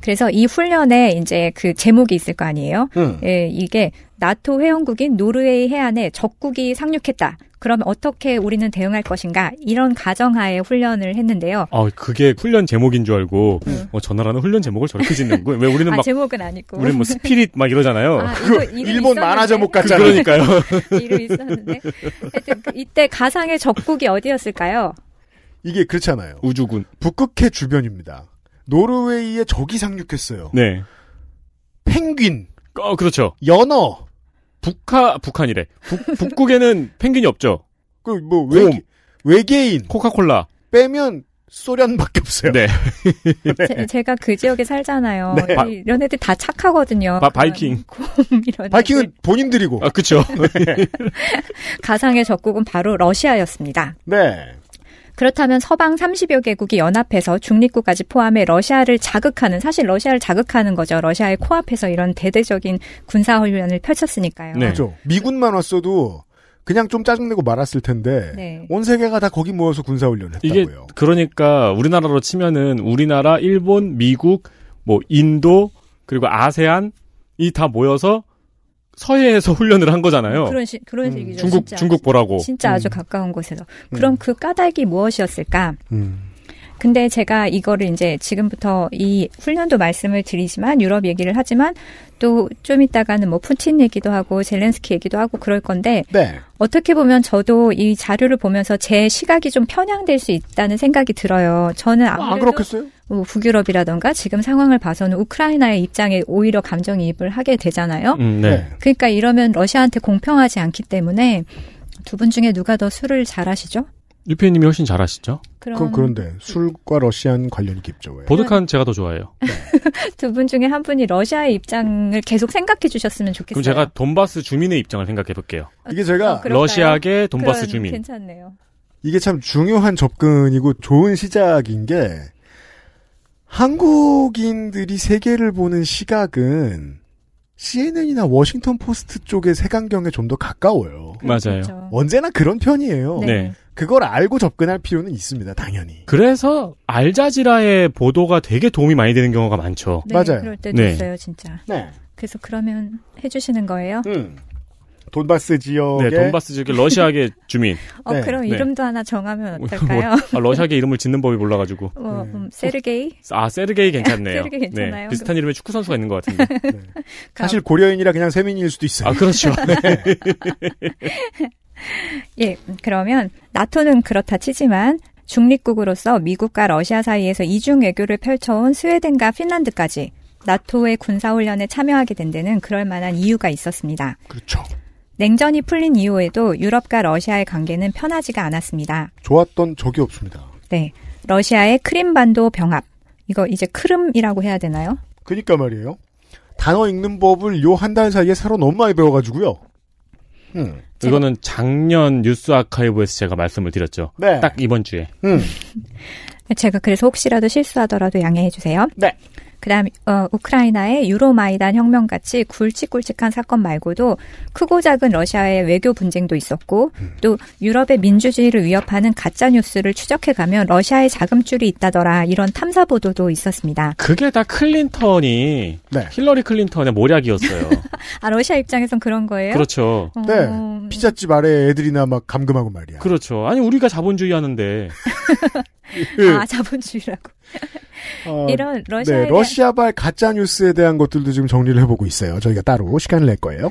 그래서 이 훈련에 이제 그 제목이 있을 거 아니에요. 음. 예, 이게 나토 회원국인 노르웨이 해안에 적국이 상륙했다. 그럼 어떻게 우리는 대응할 것인가 이런 가정하에 훈련을 했는데요. 아 그게 훈련 제목인 줄 알고 음. 어, 저 나라는 훈련 제목을 저렇게 짓는 거예요. 왜 우리는 아, 막 제목은 아니고 우리뭐 스피릿 막 이러잖아요. 아, 그거 일본 있었는데. 만화 제목 같잖아요. 그러니까요. (laughs) 이름 있었는데 하여튼 그 이때 가상의 적국이 어디였을까요? 이게 그렇잖아요. 우주군 북극해 주변입니다. 노르웨이에 적이 상륙했어요. 네. 펭귄. 어, 그렇죠. 연어. 북한 북한이래. 북, 북국에는 (laughs) 펭귄이 없죠. 그 뭐 외계, 외계인. 코카콜라. 빼면 소련밖에 없어요. 네. 네. (laughs) 제, 가그 지역에 살잖아요. 네. 바, 이런 애들 다 착하거든요. 바, 바이킹. 이런 바이킹은 애들. 본인들이고. 아, 그쵸. 네. (laughs) 가상의 적국은 바로 러시아였습니다. 네. 그렇다면 서방 30여 개국이 연합해서 중립국까지 포함해 러시아를 자극하는 사실 러시아를 자극하는 거죠. 러시아의 코앞에서 이런 대대적인 군사 훈련을 펼쳤으니까요. 네. 그렇죠. 미군만 왔어도 그냥 좀 짜증내고 말았을 텐데 네. 온 세계가 다 거기 모여서 군사훈련을 했다고요. 이게 그러니까 우리나라로 치면은 우리나라, 일본, 미국, 뭐 인도 그리고 아세안 이다 모여서 서해에서 (laughs) 훈련을 한 거잖아요. 그런 시, 그런 음, 식이죠. 중국 진짜, 중국 보라고. 진짜 아주 음. 가까운 곳에서. 음. 그럼 그 까닭이 무엇이었을까? 음. 근데 제가 이거를 이제 지금부터 이 훈련도 말씀을 드리지만 유럽 얘기를 하지만 또좀 이따가는 뭐 푸틴 얘기도 하고 젤렌스키 얘기도 하고 그럴 건데 네. 어떻게 보면 저도 이 자료를 보면서 제 시각이 좀 편향될 수 있다는 생각이 들어요. 저는 아, 아무래도 아, 뭐 북유럽이라던가 지금 상황을 봐서는 우크라이나의 입장에 오히려 감정이입을 하게 되잖아요. 음, 네. 그러니까 이러면 러시아한테 공평하지 않기 때문에 두 분 중에 누가 더 술을 잘하시죠? 유피님이 훨씬 잘아시죠 그럼 그, 그런데 술과 러시안 관련이 깊죠. 왜? 보드카는 제가 더 좋아해요. 네. (laughs) 두분 중에 한 분이 러시아의 입장을 계속 생각해 주셨으면 좋겠어요. 그럼 제가 돈바스 주민의 입장을 생각해 볼게요. 아, 이게 제가 어, 러시아계 돈바스 주민. 괜찮네요. 이게 참 중요한 접근이고 좋은 시작인 게 한국인들이 세계를 보는 시각은 CNN이나 워싱턴 포스트 쪽의 색안경에 좀 더 가까워요. 그렇죠. 맞아요. 그렇죠. 언제나 그런 편이에요. 네. 네. 그걸 알고 접근할 필요는 있습니다. 당연히. 그래서 알자지라의 보도가 되게 도움이 많이 되는 경우가 많죠. 네, 맞아요. 그럴 때도 네. 있어요, 진짜. 네. 그래서 그러면 해주시는 거예요? 음. 돈바스 지역 네, 돈바스 지역의 러시아계 (laughs) 주민. 어, 네. 그럼 네. 이름도 네. 하나 정하면 뭐, 어떨까요? 뭐, 아, 러시아계 이름을 짓는 법이 몰라가지고. 뭐, 음, 세르게이. 아, 세르게이 괜찮네요. (laughs) 세르게이 괜찮아요. 네, 비슷한 이름의 축구 선수가 있는 것 같은데. 네. 사실 고려인이라 그냥 세민일 수도 있어요. 아, 그렇죠. (laughs) 네. 예, 그러면 나토는 그렇다 치지만 중립국으로서 미국과 러시아 사이에서 이중 외교를 펼쳐온 스웨덴과 핀란드까지 나토의 군사훈련에 참여하게 된 데는 그럴 만한 이유가 있었습니다. 그렇죠. 냉전이 풀린 이후에도 유럽과 러시아의 관계는 편하지가 않았습니다. 좋았던 적이 없습니다. 네. 러시아의 크림반도 병합. 이거 이제 크름이라고 해야 되나요? 그니까 말이에요. 단어 읽는 법을 요한달 사이에 새로 너무 많이 배워가지고요. 음. 이거는 작년 뉴스 아카이브에서 제가 말씀을 드렸죠. 네. 딱 이번 주에. 음. 음. (laughs) 제가 그래서 혹시라도 실수하더라도 양해해 주세요. 네. 그다음 어, 우크라이나의 유로마이단 혁명 같이 굵직굵직한 사건 말고도 크고 작은 러시아의 외교 분쟁도 있었고 음. 또 유럽의 민주주의를 위협하는 가짜 뉴스를 추적해 가면 러시아의 자금줄이 있다더라 이런 탐사 보도도 있었습니다. 그게 다 클린턴이 네. 힐러리 클린턴의 모략이었어요. (laughs) 아 러시아 입장에선 그런 거예요? 그렇죠. 어... 네 피자집 아래 애들이나 막 감금하고 말이야. 그렇죠. 아니 우리가 자본주의 하는데 (laughs) 예. 아 자본주의라고. 어, (laughs) 이런 러시아 네, 러시아발 가짜 뉴스에 대한 것들도 지금 정리를 해보고 있어요. 저희가 따로 시간을 낼 거예요.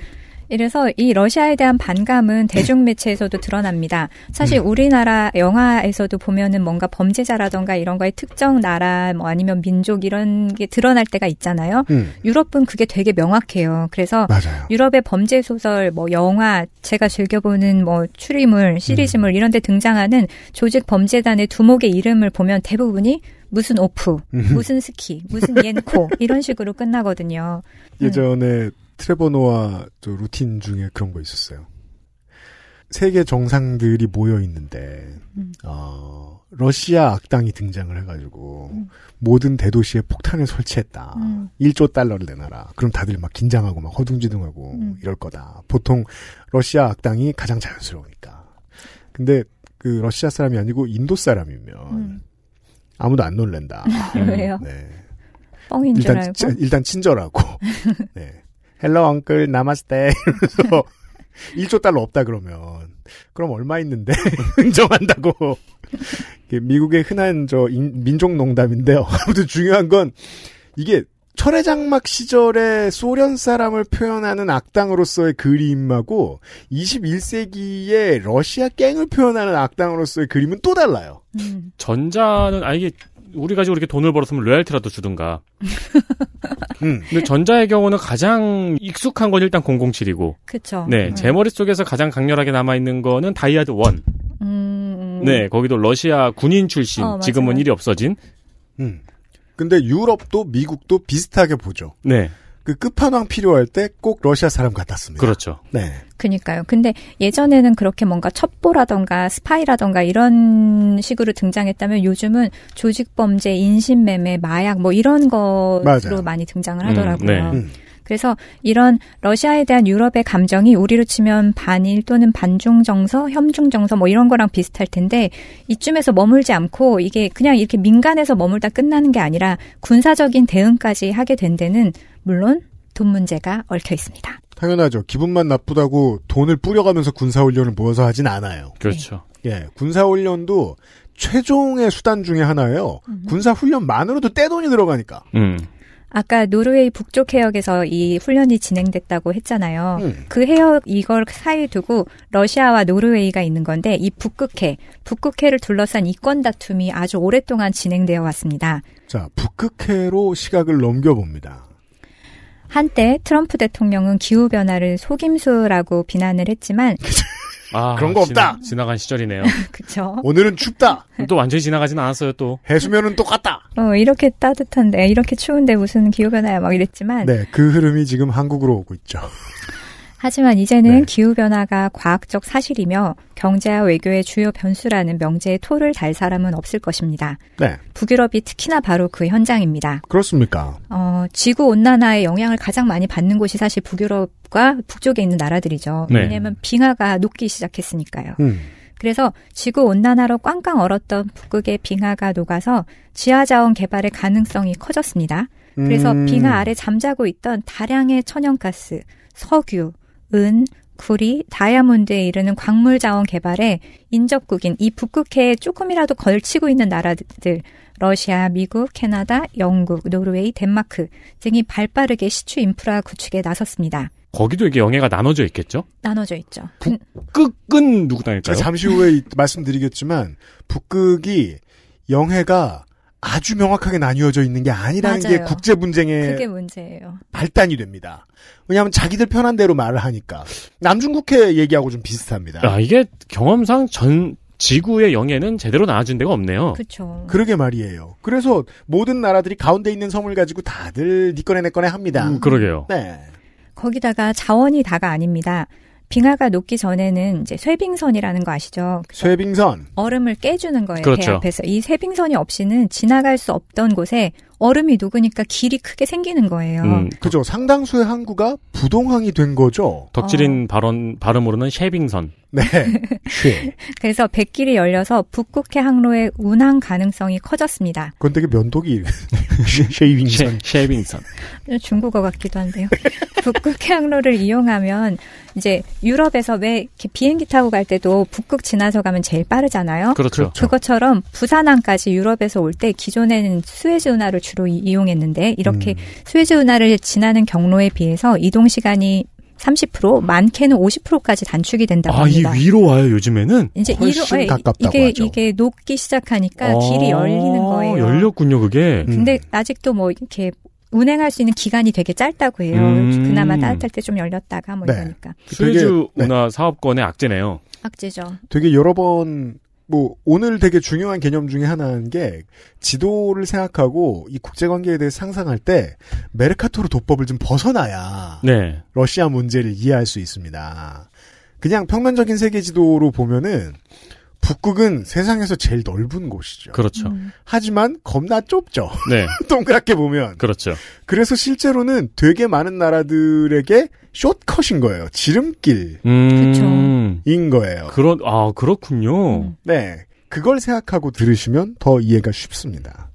이래서 이 러시아에 대한 반감은 네. 대중 매체에서도 드러납니다. 사실 음. 우리나라 영화에서도 보면은 뭔가 범죄자라던가 이런 거에 특정 나라 뭐 아니면 민족 이런 게 드러날 때가 있잖아요. 음. 유럽은 그게 되게 명확해요. 그래서 맞아요. 유럽의 범죄 소설 뭐 영화 제가 즐겨보는 뭐 추리물, 시리즈물 음. 이런 데 등장하는 조직 범죄단의 두목의 이름을 보면 대부분이 무슨 오프, 음. 무슨 스키, 무슨 옌코 (laughs) 이런 식으로 끝나거든요. 음. 예전에 트레버 노아 루틴 중에 그런 거 있었어요. 세계 정상들이 모여 있는데 음. 어, 러시아 악당이 등장을 해가지고 음. 모든 대도시에 폭탄을 설치했다. 음. 1조 달러를 내놔라. 그럼 다들 막 긴장하고 막 허둥지둥하고 음. 이럴 거다. 보통 러시아 악당이 가장 자연스러우니까. 근데 그 러시아 사람이 아니고 인도 사람이면 음. 아무도 안놀랜다 (laughs) 왜요? 네. 뻥인 줄 알고 일단 친절하고. (laughs) 네. 헬로 언클 나마스테 1조 (laughs) 달러 없다 그러면 그럼 얼마 있는데 인정한다고 (laughs) 미국의 흔한 저 인, 민족농담인데요. 아무튼 중요한 건 이게 철회장막 시절의 소련 사람을 표현하는 악당으로서의 그림하고 21세기의 러시아 갱을 표현하는 악당으로서의 그림은 또 달라요. 음. 전자는 아 이게 우리 가지고 이렇게 돈을 벌었으면 로얄티라도 주든가. (laughs) 음. 근데 전자의 경우는 가장 익숙한 건 일단 007이고. 그쵸. 네. 음. 제 머릿속에서 가장 강렬하게 남아있는 거는 다이아드 1. 음, 음, 네. 거기도 러시아 군인 출신. 어, 지금은 일이 없어진. 음. 근데 유럽도 미국도 비슷하게 보죠. 네. 그 끝판왕 필요할 때 꼭 러시아 사람 같았습니다. 그렇죠. 네. 그니까요. 근데 예전에는 그렇게 뭔가 첩보라던가 스파이라던가 이런 식으로 등장했다면 요즘은 조직범죄, 인신매매, 마약 뭐 이런 것으로 맞아요. 많이 등장을 하더라고요. 음, 네. 음. 그래서 이런 러시아에 대한 유럽의 감정이 우리로 치면 반일 또는 반중 정서, 혐중 정서 뭐 이런 거랑 비슷할 텐데 이쯤에서 머물지 않고 이게 그냥 이렇게 민간에서 머물다 끝나는 게 아니라 군사적인 대응까지 하게 된 데는 물론 돈 문제가 얽혀 있습니다. 당연하죠. 기분만 나쁘다고 돈을 뿌려가면서 군사훈련을 모여서 하진 않아요. 그렇죠. 예, 군사훈련도 최종의 수단 중의 하나예요. 음. 군사훈련만으로도 떼돈이 들어가니까. 음. 아까 노르웨이 북쪽 해역에서 이 훈련이 진행됐다고 했잖아요. 음. 그 해역 이걸 사이 두고 러시아와 노르웨이가 있는 건데 이 북극해, 북극해를 둘러싼 이권 다툼이 아주 오랫동안 진행되어 왔습니다. 자, 북극해로 시각을 넘겨봅니다. 한때 트럼프 대통령은 기후변화를 속임수라고 비난을 했지만 (laughs) 아, 그런 거 없다. 지나, 간 시절이네요. (laughs) 그쵸 오늘은 춥다. 또 완전히 지나가진 않았어요. 또 해수면은 똑같다. 어 이렇게 따뜻한데 이렇게 추운데 무슨 기후 변화야 막 이랬지만. 네, 그 흐름이 지금 한국으로 오고 있죠. 하지만 이제는 네. 기후변화가 과학적 사실이며 경제와 외교의 주요 변수라는 명제에 토를 달 사람은 없을 것입니다. 네. 북유럽이 특히나 바로 그 현장입니다. 그렇습니까? 어, 지구온난화의 영향을 가장 많이 받는 곳이 사실 북유럽과 북쪽에 있는 나라들이죠. 네. 왜냐하면 빙하가 녹기 시작했으니까요. 음. 그래서 지구 온난화로 꽝꽝 얼었던 북극의 빙하가 녹아서 지하 자원 개발의 가능성이 커졌습니다. 그래서 음. 빙하 아래 잠자고 있던 다량의 천연가스, 석유, 은, 구리, 다이아몬드에 이르는 광물 자원 개발에 인접국인 이 북극해에 조금이라도 걸치고 있는 나라들, 러시아, 미국, 캐나다, 영국, 노르웨이, 덴마크 등이 발 빠르게 시추 인프라 구축에 나섰습니다. 거기도 이게 영해가 나눠져 있겠죠? 나눠져 있죠. 북극은 누구 다닐까요? 잠시 후에 말씀드리겠지만 북극이 영해가 아주 명확하게 나뉘어져 있는 게 아니라는 맞아요. 게 국제 분쟁의 발단이 됩니다. 왜냐하면 자기들 편한 대로 말을 하니까 남중국해 얘기하고 좀 비슷합니다. 아, 이게 경험상 전 지구의 영해는 제대로 나아진 데가 없네요. 그렇죠. 그러게 말이에요. 그래서 모든 나라들이 가운데 있는 섬을 가지고 다들 니꺼네 내꺼네 합니다. 음, 그러게요. 네. 거기다가 자원이 다가 아닙니다. 빙하가 녹기 전에는 이제 쇠빙선이라는 거 아시죠? 쇠빙선. 얼음을 깨주는 거예요. 그렇죠. 배 앞에서 이 쇠빙선이 없이는 지나갈 수 없던 곳에 얼음이 녹으니까 길이 크게 생기는 거예요. 음, 그, 그죠. 상당수의 항구가 부동항이 된 거죠. 덕질인 어. 발언 발음으로는 쇠빙선 네. (laughs) 그래서 백길이 열려서 북극해 항로의 운항 가능성이 커졌습니다. 그런데게 면도기 (laughs) 쉐이빙선. 쉐이빙선. 중국어 같기도 한데요. (laughs) 북극해 항로를 이용하면 이제 유럽에서 왜 이렇게 비행기 타고 갈 때도 북극 지나서 가면 제일 빠르잖아요. 그렇죠. 그렇죠. 그것처럼 부산항까지 유럽에서 올 때 기존에는 스웨즈 운하를 주로 이용했는데 이렇게 음. 수에즈 운하를 지나는 경로에 비해서 이동 시간이 30% 많게는 50%까지 단축이 된다고 합니다. 아, 이 위로 와요, 요즘에는? 이제 훨씬 위로, 가깝다고 이게, 하죠. 이게 녹기 시작하니까 아, 길이 열리는 거예요. 열렸군요, 그게. 음. 근데 음. 아직도 뭐 이렇게 운행할 수 있는 기간이 되게 짧다고 해요. 음. 그나마 따뜻할 때 좀 열렸다가 뭐 네. 이러니까. 스웨즈 운 네. 사업권의 악재네요. 악재죠. 되게 여러 번뭐 오늘 되게 중요한 개념 중에 하나인 게 지도를 생각하고 이 국제 관계에 대해 상상할 때 메르카토르 도법을 좀 벗어나야 네. 러시아 문제를 이해할 수 있습니다. 그냥 평면적인 세계 지도로 보면은 북극은 세상에서 제일 넓은 곳이죠. 그렇죠. 음. 하지만 겁나 좁죠. 네. (laughs) 동그랗게 보면. 그렇죠. 그래서 실제로는 되게 많은 나라들에게 숏컷인 거예요. 지름길. 음. 그렇죠. 인 거예요. 그런 아 그렇군요. 음. 네, 그걸 생각하고 들으시면 더 이해가 쉽습니다.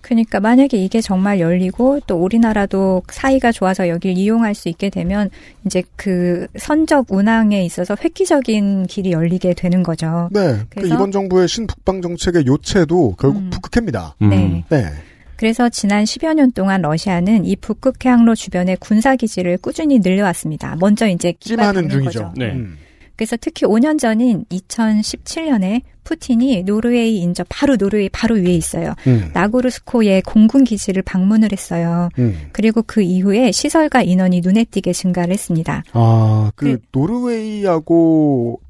그러니까 만약에 이게 정말 열리고 또 우리나라도 사이가 좋아서 여기를 이용할 수 있게 되면 이제 그 선적 운항에 있어서 획기적인 길이 열리게 되는 거죠. 네. 그 그래서 이번 정부의 신북방 정책의 요체도 결국 음. 북극해입니다. 음. 네. 네. 그래서 지난 10여 년 동안 러시아는 이 북극해항로 주변의 군사기지를 꾸준히 늘려왔습니다. 먼저 이제 찜하는 중이죠. 거죠. 네. 음. 그래서 특히 5년 전인 2017년에 푸틴이 노르웨이 인접 바로 노르웨이 바로 위에 있어요. 음. 나고르스코의 공군 기지를 방문을 했어요. 음. 그리고 그 이후에 시설과 인원이 눈에 띄게 증가를 했습니다. 아, 그, 그 노르웨이하고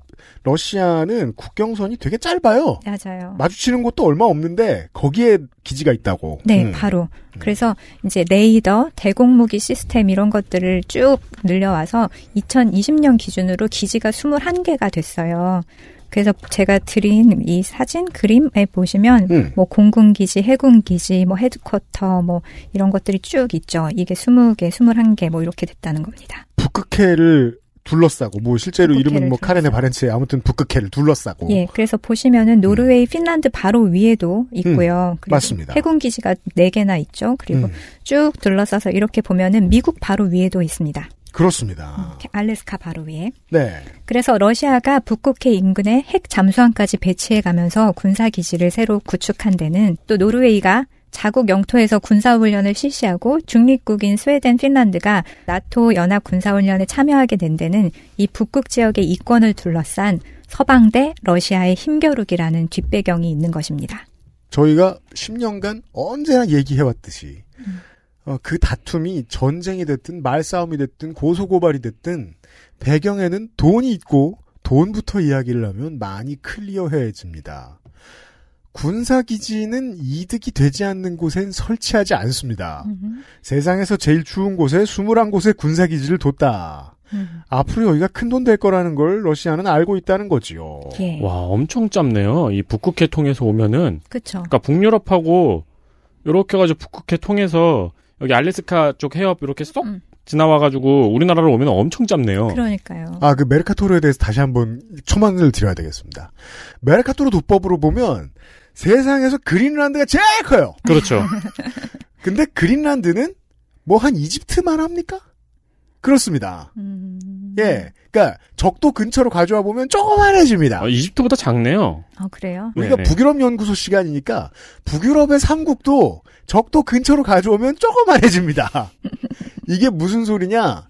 러시아는 국경선이 되게 짧아요. 맞아요. 마주치는 곳도 얼마 없는데 거기에 기지가 있다고. 네, 음. 바로. 음. 그래서 이제 레이더, 대공무기 시스템 이런 것들을 쭉 늘려와서 2020년 기준으로 기지가 21개가 됐어요. 그래서 제가 드린 이 사진 그림에 보시면 음. 뭐 공군 기지, 해군 기지, 뭐 헤드쿼터 뭐 이런 것들이 쭉 있죠. 이게 20개, 21개 뭐 이렇게 됐다는 겁니다. 북극해를 둘러싸고 뭐 실제로 이름은 뭐 카렌의 바렌츠에 아무튼 북극해를 둘러싸고. 예, 그래서 보시면은 노르웨이, 음. 핀란드 바로 위에도 있고요. 음, 맞습니다. 해군 기지가 네 개나 있죠. 그리고 음. 쭉 둘러싸서 이렇게 보면은 미국 바로 위에도 있습니다. 그렇습니다. 음, 알래스카 바로 위에. 네. 그래서 러시아가 북극해 인근에 핵 잠수함까지 배치해 가면서 군사 기지를 새로 구축한 데는 또 노르웨이가 자국 영토에서 군사훈련을 실시하고 중립국인 스웨덴, 핀란드가 나토 연합 군사훈련에 참여하게 된 데는 이 북극 지역의 이권을 둘러싼 서방 대 러시아의 힘겨루기라는 뒷배경이 있는 것입니다. 저희가 10년간 언제나 얘기해왔듯이 음. 어, 그 다툼이 전쟁이 됐든 말싸움이 됐든 고소고발이 됐든 배경에는 돈이 있고 돈부터 이야기를 하면 많이 클리어해집니다. 군사기지는 이득이 되지 않는 곳엔 설치하지 않습니다. 음흠. 세상에서 제일 추운 곳에 21곳의 군사기지를 뒀다. 음. 앞으로 여기가 큰 돈 될 거라는 걸 러시아는 알고 있다는 거지요. 예. 와, 엄청 짧네요. 이 북극해 통해서 오면은. 그쵸. 그러니까 북유럽하고 이렇게 가지고 북극해 통해서 여기 알래스카 쪽 해협 이렇게 쏙 음. 지나와가지고 우리나라로 오면 엄청 짧네요. 그러니까요. 아, 그 메르카토르에 대해서 다시 한번 초만을 드려야 되겠습니다. 메르카토르 도법으로 보면 세상에서 그린란드가 제일 커요. 그렇죠. (laughs) 근데 그린란드는 뭐 한 이집트만 합니까? 그렇습니다. 음... 예. 그니까 적도 근처로 가져와 보면 조그만해집니다. 아, 이집트보다 작네요. 아, 그래요? 우리가 네네. 북유럽 연구소 시간이니까 북유럽의 삼국도 적도 근처로 가져오면 조그만해집니다. (laughs) 이게 무슨 소리냐?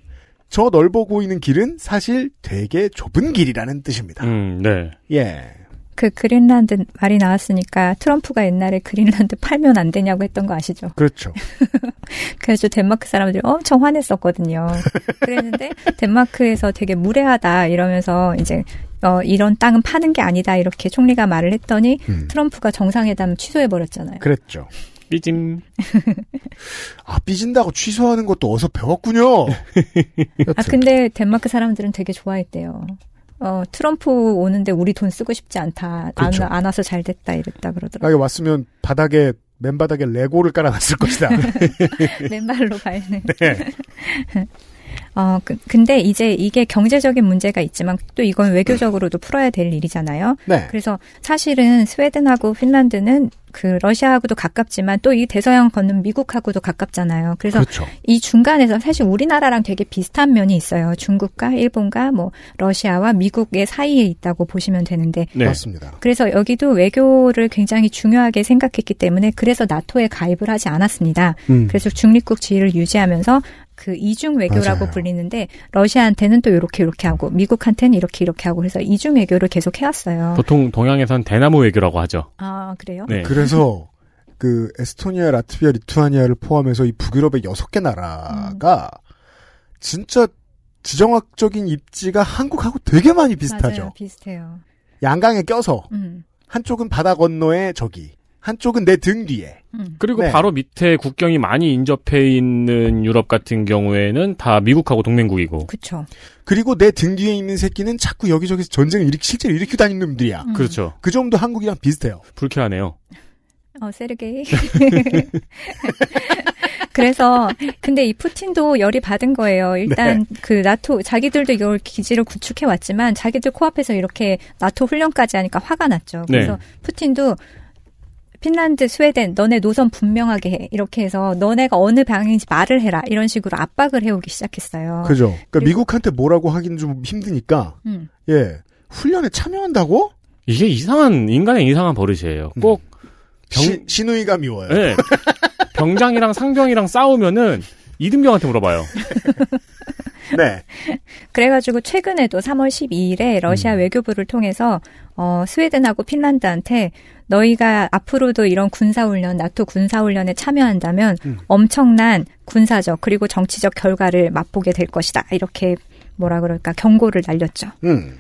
저 넓어 보이는 길은 사실 되게 좁은 길이라는 뜻입니다. 음, 네. 예. 그 그린란드 말이 나왔으니까 트럼프가 옛날에 그린란드 팔면 안 되냐고 했던 거 아시죠? 그렇죠. (laughs) 그래서 덴마크 사람들이 엄청 화냈었거든요. 그랬는데 덴마크에서 되게 무례하다 이러면서 이제 어, 이런 땅은 파는 게 아니다 이렇게 총리가 말을 했더니 음. 트럼프가 정상회담 취소해 버렸잖아요. 그랬죠. 삐짐. (laughs) 아, 삐진다고 취소하는 것도 어서 배웠군요. (laughs) 아, 근데 덴마크 사람들은 되게 좋아했대요. 어, 트럼프 오는데 우리 돈 쓰고 싶지 않다. 그렇죠. 안, 안 와서 잘 됐다. 이랬다 그러더라고요. 아, 왔으면 바닥에, 맨바닥에 레고를 깔아놨을 것이다. (laughs) 맨발로 밟는. 네. (laughs) 어, 그, 근데 이제 이게 경제적인 문제가 있지만 또 이건 외교적으로도 풀어야 될 일이잖아요. 네. 그래서 사실은 스웨덴하고 핀란드는 그 러시아하고도 가깝지만 또 이 대서양 걷는 미국하고도 가깝잖아요. 그래서 그렇죠. 이 중간에서 사실 우리나라랑 되게 비슷한 면이 있어요. 중국과 일본과 뭐 러시아와 미국의 사이에 있다고 보시면 되는데 네. 맞습니다. 그래서 여기도 외교를 굉장히 중요하게 생각했기 때문에 그래서 나토에 가입을 하지 않았습니다. 음. 그래서 중립국 지위를 유지하면서 그 이중 외교라고 불리는데 러시아한테는 또 이렇게 이렇게 하고 미국한테는 이렇게 이렇게 하고 해서 이중 외교를 계속 해왔어요. 보통 동양에선 대나무 외교라고 하죠. 아 그래요? 네. 그래요. 그래서 그 에스토니아, 라트비아, 리투아니아를 포함해서 이 북유럽의 여섯 개 나라가 진짜 지정학적인 입지가 한국하고 되게 많이 비슷하죠. 맞아요, 비슷해요. 양강에 껴서 음. 한쪽은 바다 건너에 저기, 한쪽은 내 등 뒤에. 음. 그리고 네. 바로 밑에 국경이 많이 인접해 있는 유럽 같은 경우에는 다 미국하고 동맹국이고. 그렇죠. 그리고 내 등 뒤에 있는 새끼는 자꾸 여기저기서 전쟁을 일으키, 실제로 일으키고 다니는 놈들이야. 음. 그렇죠. 그 점도 한국이랑 비슷해요. 불쾌하네요. 어, 세르게이. (laughs) 그래서 근데 이 푸틴도 열이 받은 거예요. 일단 네. 그 나토 자기들도 이걸 기지를 구축해 왔지만 자기들 코앞에서 이렇게 나토 훈련까지 하니까 화가 났죠. 네. 그래서 네. 푸틴도 핀란드, 스웨덴, 너네 노선 분명하게 해. 이렇게 해서 너네가 어느 방향인지 말을 해라. 이런 식으로 압박을 해오기 시작했어요. 그죠. 그러니까 그리고, 미국한테 뭐라고 하긴 좀 힘드니까. 음. 예. 훈련에 참여한다고? 이게 이상한 인간의 이상한 버릇이에요. 네. 꼭 음. 병... 시, 누이가 미워요. 네. 병장이랑 상병이랑 싸우면은 이등병한테 물어봐요. (laughs) 네. 그래가지고 최근에도 3월 12일에 러시아 음. 외교부를 통해서 어, 스웨덴하고 핀란드한테 너희가 앞으로도 이런 군사훈련, 나토 군사훈련에 참여한다면 음. 엄청난 군사적 그리고 정치적 결과를 맛보게 될 것이다. 이렇게 뭐라 그럴까 경고를 날렸죠. 음.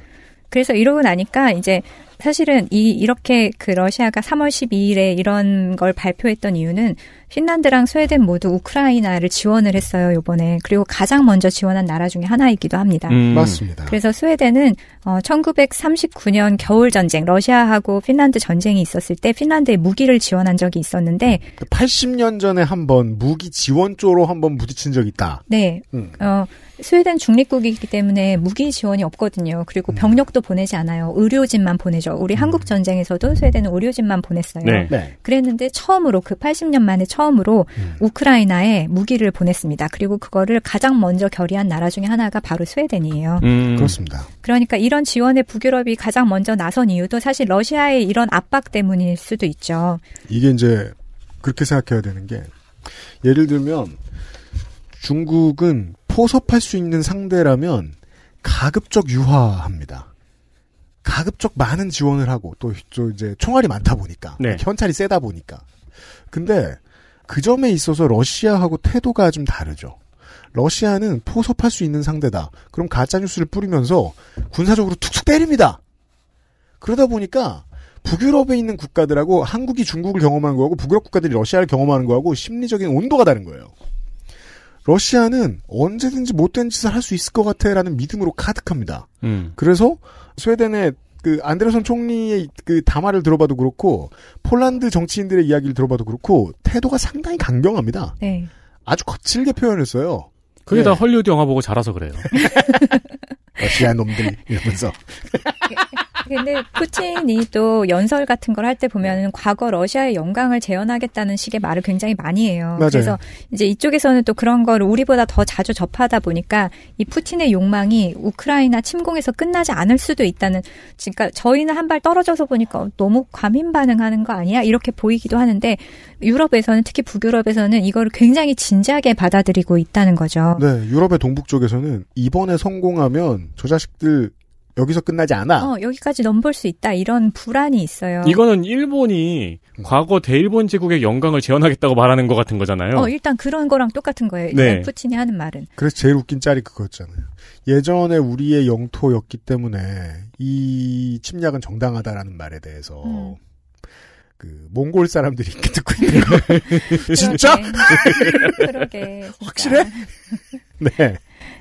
그래서 이러고 나니까 이제 사실은 이 이렇게 그 러시아가 3월 12일에 이런 걸 발표했던 이유는 핀란드랑 스웨덴 모두 우크라이나를 지원을 했어요 요번에 그리고 가장 먼저 지원한 나라 중에 하나이기도 합니다. 음. 맞습니다. 그래서 스웨덴은 어, 1939년 겨울 전쟁 러시아하고 핀란드 전쟁이 있었을 때 핀란드에 무기를 지원한 적이 있었는데 80년 전에 한 번 무기 지원 쪽으로 한번 부딪힌 적이 있다. 네. 음. 어, 스웨덴 중립국이기 때문에 무기 지원이 없거든요. 그리고 음. 병력도 보내지 않아요. 의료진만 보내죠. 우리 음. 한국 전쟁에서도 스웨덴은 의료진만 보냈어요. 네. 네. 그랬는데 처음으로 그 80년 만에 처음으로 음. 우크라이나에 무기를 보냈습니다. 그리고 그거를 가장 먼저 결의한 나라 중에 하나가 바로 스웨덴이에요. 음. 그렇습니다. 그러니까 이런 지원에 북유럽이 가장 먼저 나선 이유도 사실 러시아의 이런 압박 때문일 수도 있죠. 이게 이제 그렇게 생각해야 되는 게 예를 들면 중국은 포섭할 수 있는 상대라면 가급적 유화합니다. 가급적 많은 지원을 하고 또, 이제 총알이 많다 보니까 네. 현찰이 세다 보니까 근데 그 점에 있어서 러시아하고 태도가 좀 다르죠. 러시아는 포섭할 수 있는 상대다. 그럼 가짜 뉴스를 뿌리면서 군사적으로 툭툭 때립니다. 그러다 보니까 북유럽에 있는 국가들하고 한국이 중국을 경험하는 거하고 북유럽 국가들이 러시아를 경험하는 거하고 심리적인 온도가 다른 거예요. 러시아는 언제든지 못된 짓을 할 수 있을 것 같아라는 믿음으로 가득합니다. 음. 그래서 스웨덴의 그 안데르손 총리의 그 담화를 들어봐도 그렇고 폴란드 정치인들의 이야기를 들어봐도 그렇고 태도가 상당히 강경합니다. 네. 아주 거칠게 표현했어요. 그게 네. 다 헐리우드 영화 보고 자라서 그래요. (laughs) 러시아 놈들 이러면서 (laughs) 근데 푸틴이 또 연설 같은 걸 할 때 보면은 과거 러시아의 영광을 재현하겠다는 식의 말을 굉장히 많이 해요. 맞아요. 그래서 이제 이쪽에서는 또 그런 걸 우리보다 더 자주 접하다 보니까 이 푸틴의 욕망이 우크라이나 침공에서 끝나지 않을 수도 있다는 그러니까 저희는 한 발 떨어져서 보니까 너무 과민 반응하는 거 아니야? 이렇게 보이기도 하는데 유럽에서는 특히 북유럽에서는 이걸 굉장히 진지하게 받아들이고 있다는 거죠. 네, 유럽의 동북 쪽에서는 이번에 성공하면 저 자식들 여기서 끝나지 않아. 어, 여기까지 넘볼 수 있다. 이런 불안이 있어요. 이거는 일본이 음. 과거 대일본 제국의 영광을 재현하겠다고 말하는 것 같은 거잖아요. 어, 일단 그런 거랑 똑같은 거예요. 네. 푸틴이 하는 말은. 그래서 제일 웃긴 짤이 그거였잖아요. 예전에 우리의 영토였기 때문에 이 침략은 정당하다라는 말에 대해서 음. 그 몽골 사람들이 이렇게 듣고 있는거예요 (laughs) 진짜? 그러게. (laughs) 그러게 진짜. 확실해? (laughs) 네.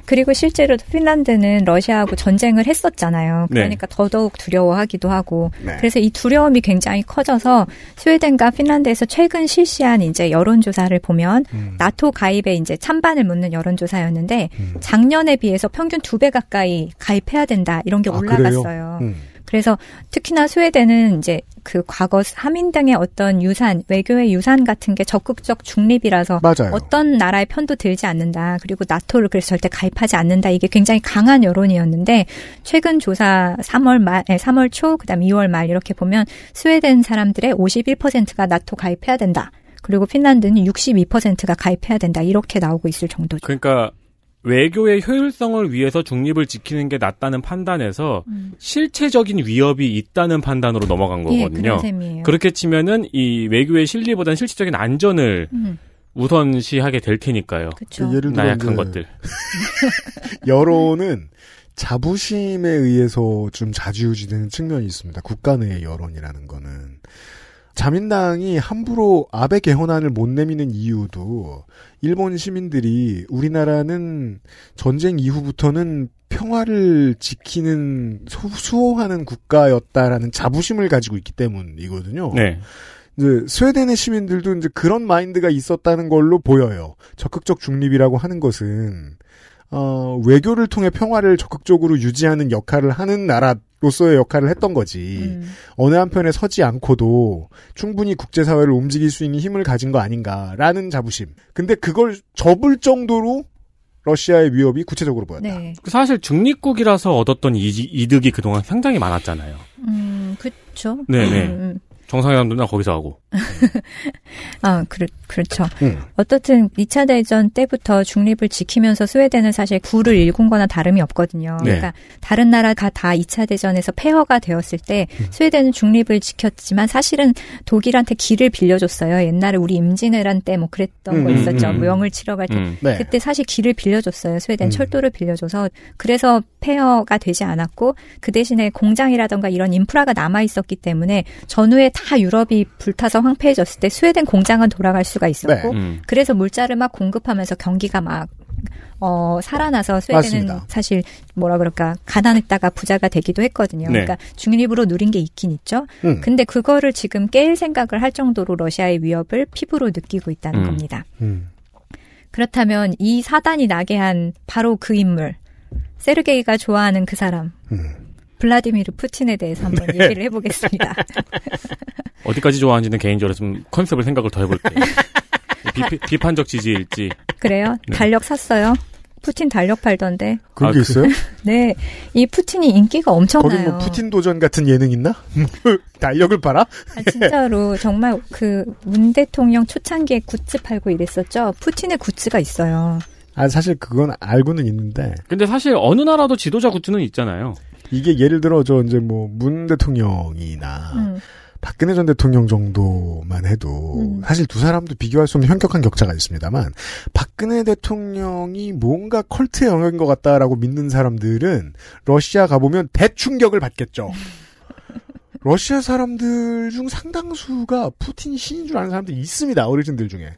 그리고 실제로 핀란드는 러시아하고 전쟁을 했었잖아요. 네. 그러니까 네. 더더욱 두려워하기도 하고. 네. 그래서 이 두려움이 굉장히 커져서 스웨덴과 핀란드에서 최근 실시한 이제 여론조사를 보면 음. 나토 가입에 이제 찬반을 묻는 여론조사였는데 음. 작년에 비해서 평균 두 배 가까이 가입해야 된다 이런 게 아, 올라갔어요. 음. 그래서 특히나 스웨덴은 이제 그 과거 한민당의 어떤 유산, 외교의 유산 같은 게 적극적 중립이라서 맞아요. 어떤 나라의 편도 들지 않는다. 그리고 나토를 그래서 절대 가입하지 않는다. 이게 굉장히 강한 여론이었는데 최근 조사 3월 말, 3월 초, 그다음 2월 말 이렇게 보면 스웨덴 사람들의 51%가 나토 가입해야 된다. 그리고 핀란드는 62%가 가입해야 된다. 이렇게 나오고 있을 정도죠. 그러니까 외교의 효율성을 위해서 중립을 지키는 게 낫다는 판단에서 음. 실체적인 위협이 있다는 판단으로 넘어간 예, 거거든요. 예, 그렇게 치면은 이 외교의 실리보다는 실질적인 안전을 음. 우선시하게 될 테니까요. 그쵸. 그 예를 들어 나약한 것들. (laughs) 여론은 자부심에 의해서 좀 자지우지되는 측면이 있습니다. 국가 내의 여론이라는 거는 자민당이 함부로 아베 개헌안을 못 내미는 이유도 일본 시민들이 우리나라는 전쟁 이후부터는 평화를 지키는 수호하는 국가였다라는 자부심을 가지고 있기 때문이거든요. 네. 이제 스웨덴의 시민들도 이제 그런 마인드가 있었다는 걸로 보여요. 적극적 중립이라고 하는 것은 어, 외교를 통해 평화를 적극적으로 유지하는 역할을 하는 나라 로서의 역할을 했던 거지. 음. 어느 한편에 서지 않고도 충분히 국제사회를 움직일 수 있는 힘을 가진 거 아닌가라는 자부심. 근데 그걸 접을 정도로 러시아의 위협이 구체적으로 보였다. 네. 그 사실 중립국이라서 얻었던 이, 득이 그동안 상당히 많았잖아요. 음, 그쵸. 네네. 네. 음, 음. 정상회담도 나 거기서 하고. 아, 그, 그렇죠. 음. 어떻든 2차 대전 때부터 중립을 지키면서 스웨덴은 사실 구를 일군 거나 다름이 없거든요. 네. 그러니까 다른 나라가 다 2차 대전에서 폐허가 되었을 때 음. 스웨덴은 중립을 지켰지만 사실은 독일한테 길을 빌려줬어요. 옛날에 우리 임진왜란 때 뭐 그랬던 음, 거 음, 있었죠. 음, 영을 음. 치러 갈 때. 음. 네. 그때 사실 길을 빌려줬어요. 스웨덴 철도를 빌려줘서 그래서 폐허가 되지 않았고 그 대신에 공장이라던가 이런 인프라가 남아 있었기 때문에 전후에 다 유럽이 불타서 황폐해졌을 때 스웨덴 공장은 돌아갈 수가 있었고 네. 음. 그래서 물자를 막 공급하면서 경기가 막 어, 살아나서 스웨덴은 맞습니다. 사실 뭐라 그럴까 가난했다가 부자가 되기도 했거든요. 네. 그러니까 중립으로 누린 게 있긴 있죠. 음. 근데 그거를 지금 깰 생각을 할 정도로 러시아의 위협을 피부로 느끼고 있다는 음. 겁니다. 음. 그렇다면 이 사단이 나게 한 바로 그 인물 세르게이가 좋아하는 그 사람 음. 블라디미르 푸틴에 대해서 한번 (laughs) 네. 얘기를 해보겠습니다. (laughs) 어디까지 좋아하는지는 개인적으로 좀 컨셉을 생각을 더 해볼게요. (laughs) 비, 판적 지지일지. 그래요? 네. 달력 샀어요? 푸틴 달력 팔던데. 그런 아, 게 그 있어요? 네. 이 푸틴이 인기가 엄청나요. 거기 뭐 푸틴 도전 같은 예능 있나? 달력을 팔아? 아, 진짜로 정말 그 문 대통령 초창기에 굿즈 팔고 이랬었죠. 푸틴의 굿즈가 있어요. 아 사실 그건 알고는 있는데. 근데 사실 어느 나라도 지도자 굿즈는 있잖아요. 이게 예를 들어 저 이제 뭐 문 대통령이나 음. 박근혜 전 대통령 정도만 해도 음. 사실 두 사람도 비교할 수 없는 현격한 격차가 있습니다만 박근혜 대통령이 뭔가 컬트의 영역인 것 같다라고 믿는 사람들은 러시아 가보면 대충격을 받겠죠. (laughs) 러시아 사람들 중 상당수가 푸틴 신인 줄 아는 사람들이 있습니다. 어르신들 중에.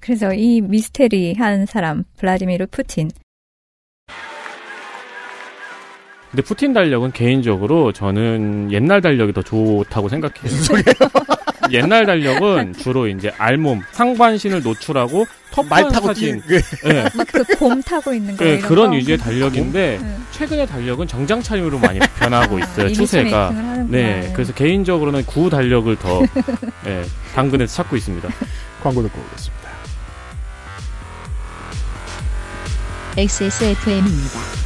그래서 이 미스테리한 사람 블라디미르 푸틴 근데 푸틴 달력은 개인적으로 저는 옛날 달력이 더 좋다고 생각해요. (laughs) 옛날 달력은 주로 이제 알몸, 상반신을 노출하고 말 타고 사진, 그... 네. 예. (laughs) 막그곰 타고 있는 거 네, 그런 거? 위주의 달력인데 네. 최근의 달력은 정장 차림으로 많이 변하고 있어요 아, 추세가. 네, 그래서 개인적으로는 구 달력을 더 네, 당근에서 찾고 있습니다. (laughs) 광고 듣고 오겠습니다. XSFM입니다.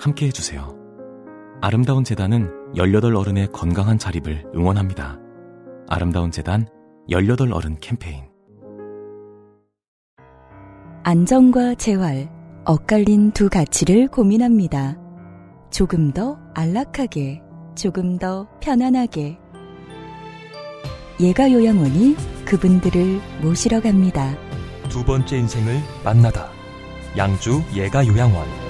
함께 해주세요. 아름다운 재단은 18 어른의 건강한 자립을 응원합니다. 아름다운 재단 18 어른 캠페인 안정과 재활, 엇갈린 두 가치를 고민합니다. 조금 더 안락하게, 조금 더 편안하게. 예가 요양원이 그분들을 모시러 갑니다. 두 번째 인생을 만나다. 양주 예가 요양원.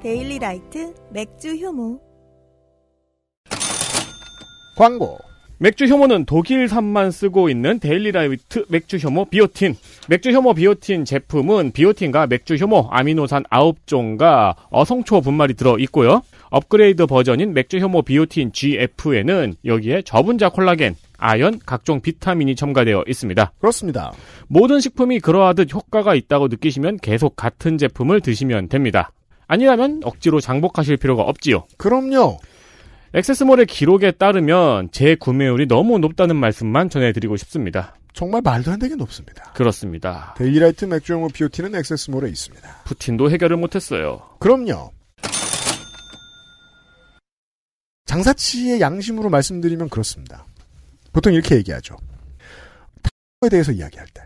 데일리 라이트 맥주 효모 광고 맥주 효모는 독일산만 쓰고 있는 데일리라이트 맥주 효모 비오틴. 맥주 효모 비오틴 제품은 비오틴과 맥주 효모 아미노산 9종과 어성초 분말이 들어 있고요. 업그레이드 버전인 맥주 효모 비오틴 GF에는 여기에 저분자 콜라겐, 아연, 각종 비타민이 첨가되어 있습니다. 그렇습니다. 모든 식품이 그러하듯 효과가 있다고 느끼시면 계속 같은 제품을 드시면 됩니다. 아니라면 억지로 장복하실 필요가 없지요. 그럼요. 액세스몰의 기록에 따르면 재구매율이 너무 높다는 말씀만 전해드리고 싶습니다. 정말 말도 안 되게 높습니다. 그렇습니다. 데일리라이트 맥주용호 BOT는 액세스몰에 있습니다. 푸틴도 해결을 못했어요. 그럼요. 장사치의 양심으로 말씀드리면 그렇습니다. 보통 이렇게 얘기하죠. 타에 대해서 이야기할 때.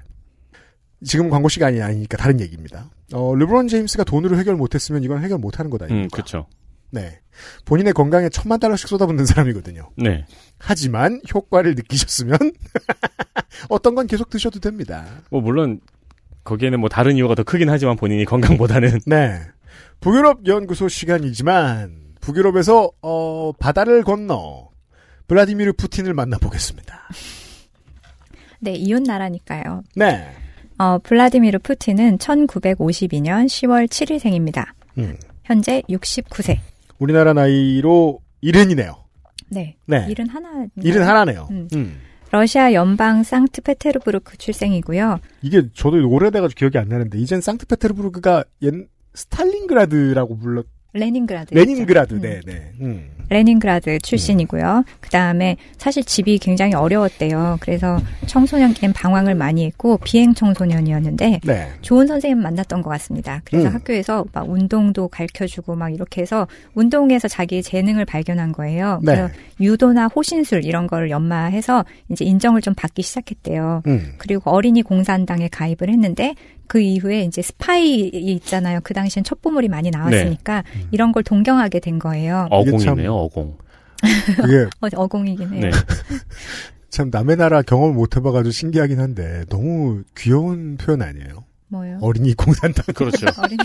지금 광고 시간이 아니니까 다른 얘기입니다. 어, 르브론 제임스가 돈으로 해결 못했으면 이건 해결 못하는 거다. 음, 그렇죠. 네. 본인의 건강에 천만 달러씩 쏟아붓는 사람이거든요. 네. 하지만 효과를 느끼셨으면 (laughs) 어떤 건 계속 드셔도 됩니다. 뭐 물론 거기에는 뭐 다른 이유가 더 크긴 하지만 본인이 건강보다는 네. 북유럽 연구소 시간이지만 북유럽에서 어, 바다를 건너 블라디미르 푸틴을 만나보겠습니다. 네, 이웃 나라니까요. 네. 어, 블라디미르 푸틴은 1952년 10월 7일 생입니다. 음. 현재 69세. 우리나라 나이로 70이네요. 네. 네. 71. 71네요. 음. 음. 러시아 연방 상트페테르부르크 출생이고요. 이게 저도 오래돼가지고 기억이 안 나는데 이젠 상트페테르부르크가 옛스탈링그라드라고 불렀. 레닌그라드. 레닌그라드, 음. 네, 네. 음. 레닌그라드 출신이고요. 네. 그 다음에 사실 집이 굉장히 어려웠대요. 그래서 청소년기 방황을 많이 했고 비행 청소년이었는데 네. 좋은 선생님 만났던 것 같습니다. 그래서 음. 학교에서 막 운동도 가르쳐주고 막 이렇게 해서 운동에서 자기의 재능을 발견한 거예요. 네. 그래서 유도나 호신술 이런 거를 연마해서 이제 인정을 좀 받기 시작했대요. 음. 그리고 어린이 공산당에 가입을 했는데 그 이후에 이제 스파이 있잖아요. 그 당시엔 첩보물이 많이 나왔으니까 네. 음. 이런 걸 동경하게 된 거예요. 어공이네요, 어공. 그게 (laughs) 어, 어공이긴 해요. 네. (laughs) 참 남의 나라 경험을 못 해봐가지고 신기하긴 한데 너무 귀여운 표현 아니에요? 뭐요? 어린이 공산당. 그렇죠. (laughs) 어린이.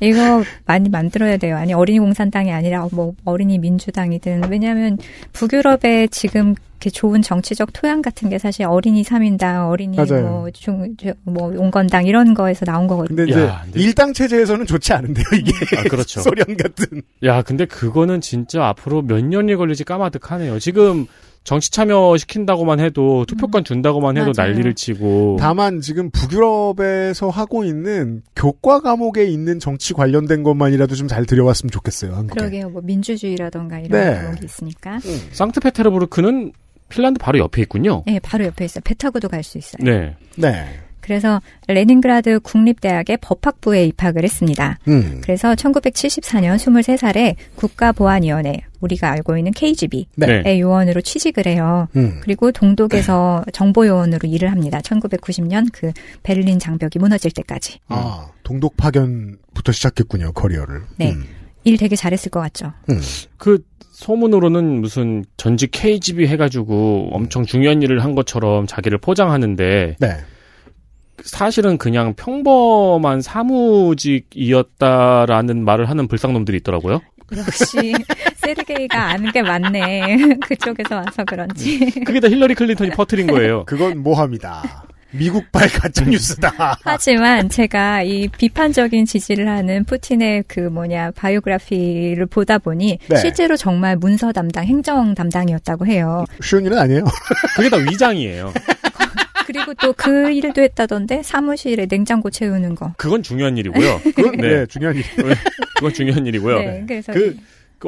이거 많이 만들어야 돼요. 아니 어린이 공산당이 아니라 뭐 어린이 민주당이든 왜냐하면 북유럽의 지금 이렇게 좋은 정치적 토양 같은 게 사실 어린이 3인당, 어린이 뭐, 중, 뭐, 온건당 이런 거에서 나온 거거든요. 근데 이제, 야, 근데... 일당 체제에서는 좋지 않은데요, 이게. 아, 그렇죠. (laughs) 소련 같은. 야, 근데 그거는 진짜 앞으로 몇 년이 걸릴지 까마득하네요. 지금 정치 참여 시킨다고만 해도 투표권 음. 준다고만 해도 맞아요. 난리를 치고 다만 지금 북유럽에서 하고 있는 교과 과목에 있는 정치 관련된 것만이라도 좀 잘 들여왔으면 좋겠어요. 한국에. 그러게요. 뭐 민주주의라던가 이런 네. 그런 있으니까. 응. 음. 상트페테르부르크는 핀란드 바로 옆에 있군요. 네, 바로 옆에 있어요. 배 타고도 갈 수 있어요. 네. 네. 그래서 레닌그라드 국립대학의 법학부에 입학을 했습니다. 음. 그래서 1974년 23살에 국가보안위원회 우리가 알고 있는 KGB의 네. 네. 요원으로 취직을 해요. 음. 그리고 동독에서 정보요원으로 일을 합니다. 1990년 그 베를린 장벽이 무너질 때까지. 아 동독 파견부터 시작했군요 커리어를. 네. 음. 일 되게 잘했을 것 같죠. 음. 그 소문으로는 무슨 전직 KGB 해가지고 엄청 중요한 일을 한 것처럼 자기를 포장하는데 네. 사실은 그냥 평범한 사무직이었다라는 말을 하는 불쌍놈들이 있더라고요. 역시 (laughs) 세르게이가 아는 게 맞네. (laughs) 그쪽에서 와서 그런지. 그게 다 힐러리 클린턴이 퍼트린 거예요. 그건 모합니다 미국발 가짜뉴스다. (laughs) 하지만 제가 이 비판적인 지지를 하는 푸틴의 그 뭐냐 바이오그래피를 보다 보니 네. 실제로 정말 문서 담당, 행정 담당이었다고 해요. 쉬운 일은 아니에요. (laughs) 그게 다 위장이에요. (laughs) 그리고 또 그 일도 했다던데 사무실에 냉장고 채우는 거. 그건 중요한 일이고요. 그건 네, 네 중요한 일. 그건 중요한 일이고요. 네, 그래서 그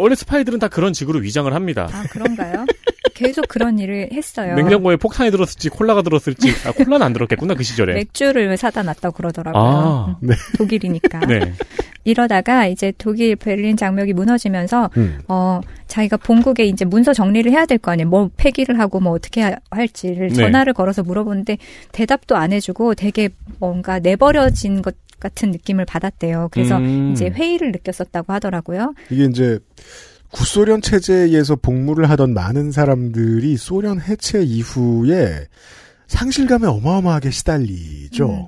원래 그 스파이들은 다 그런 식으로 위장을 합니다. 아, 그런가요? 계속 그런 일을 했어요. 냉장고에 폭탄이 들었을지 콜라가 들었을지 아, 콜라는 안 들었겠구나 그 시절에. 맥주를 사다 놨다고 그러더라고요. 아, 네. 독일이니까. 네. 이러다가 이제 독일 베를린 장벽이 무너지면서 음. 어 자기가 본국에 이제 문서 정리를 해야 될 거 아니에요. 뭐 폐기를 하고 뭐 어떻게 할지를 네. 전화를 네. 걸어서 물어보는데 대답도 안 해주고 되게 뭔가 내버려진 것 같은 느낌을 받았대요. 그래서 음. 이제 회의를 느꼈었다고 하더라고요. 이게 이제 구소련 체제에서 복무를 하던 많은 사람들이 소련 해체 이후에 상실감에 어마어마하게 시달리죠. 음.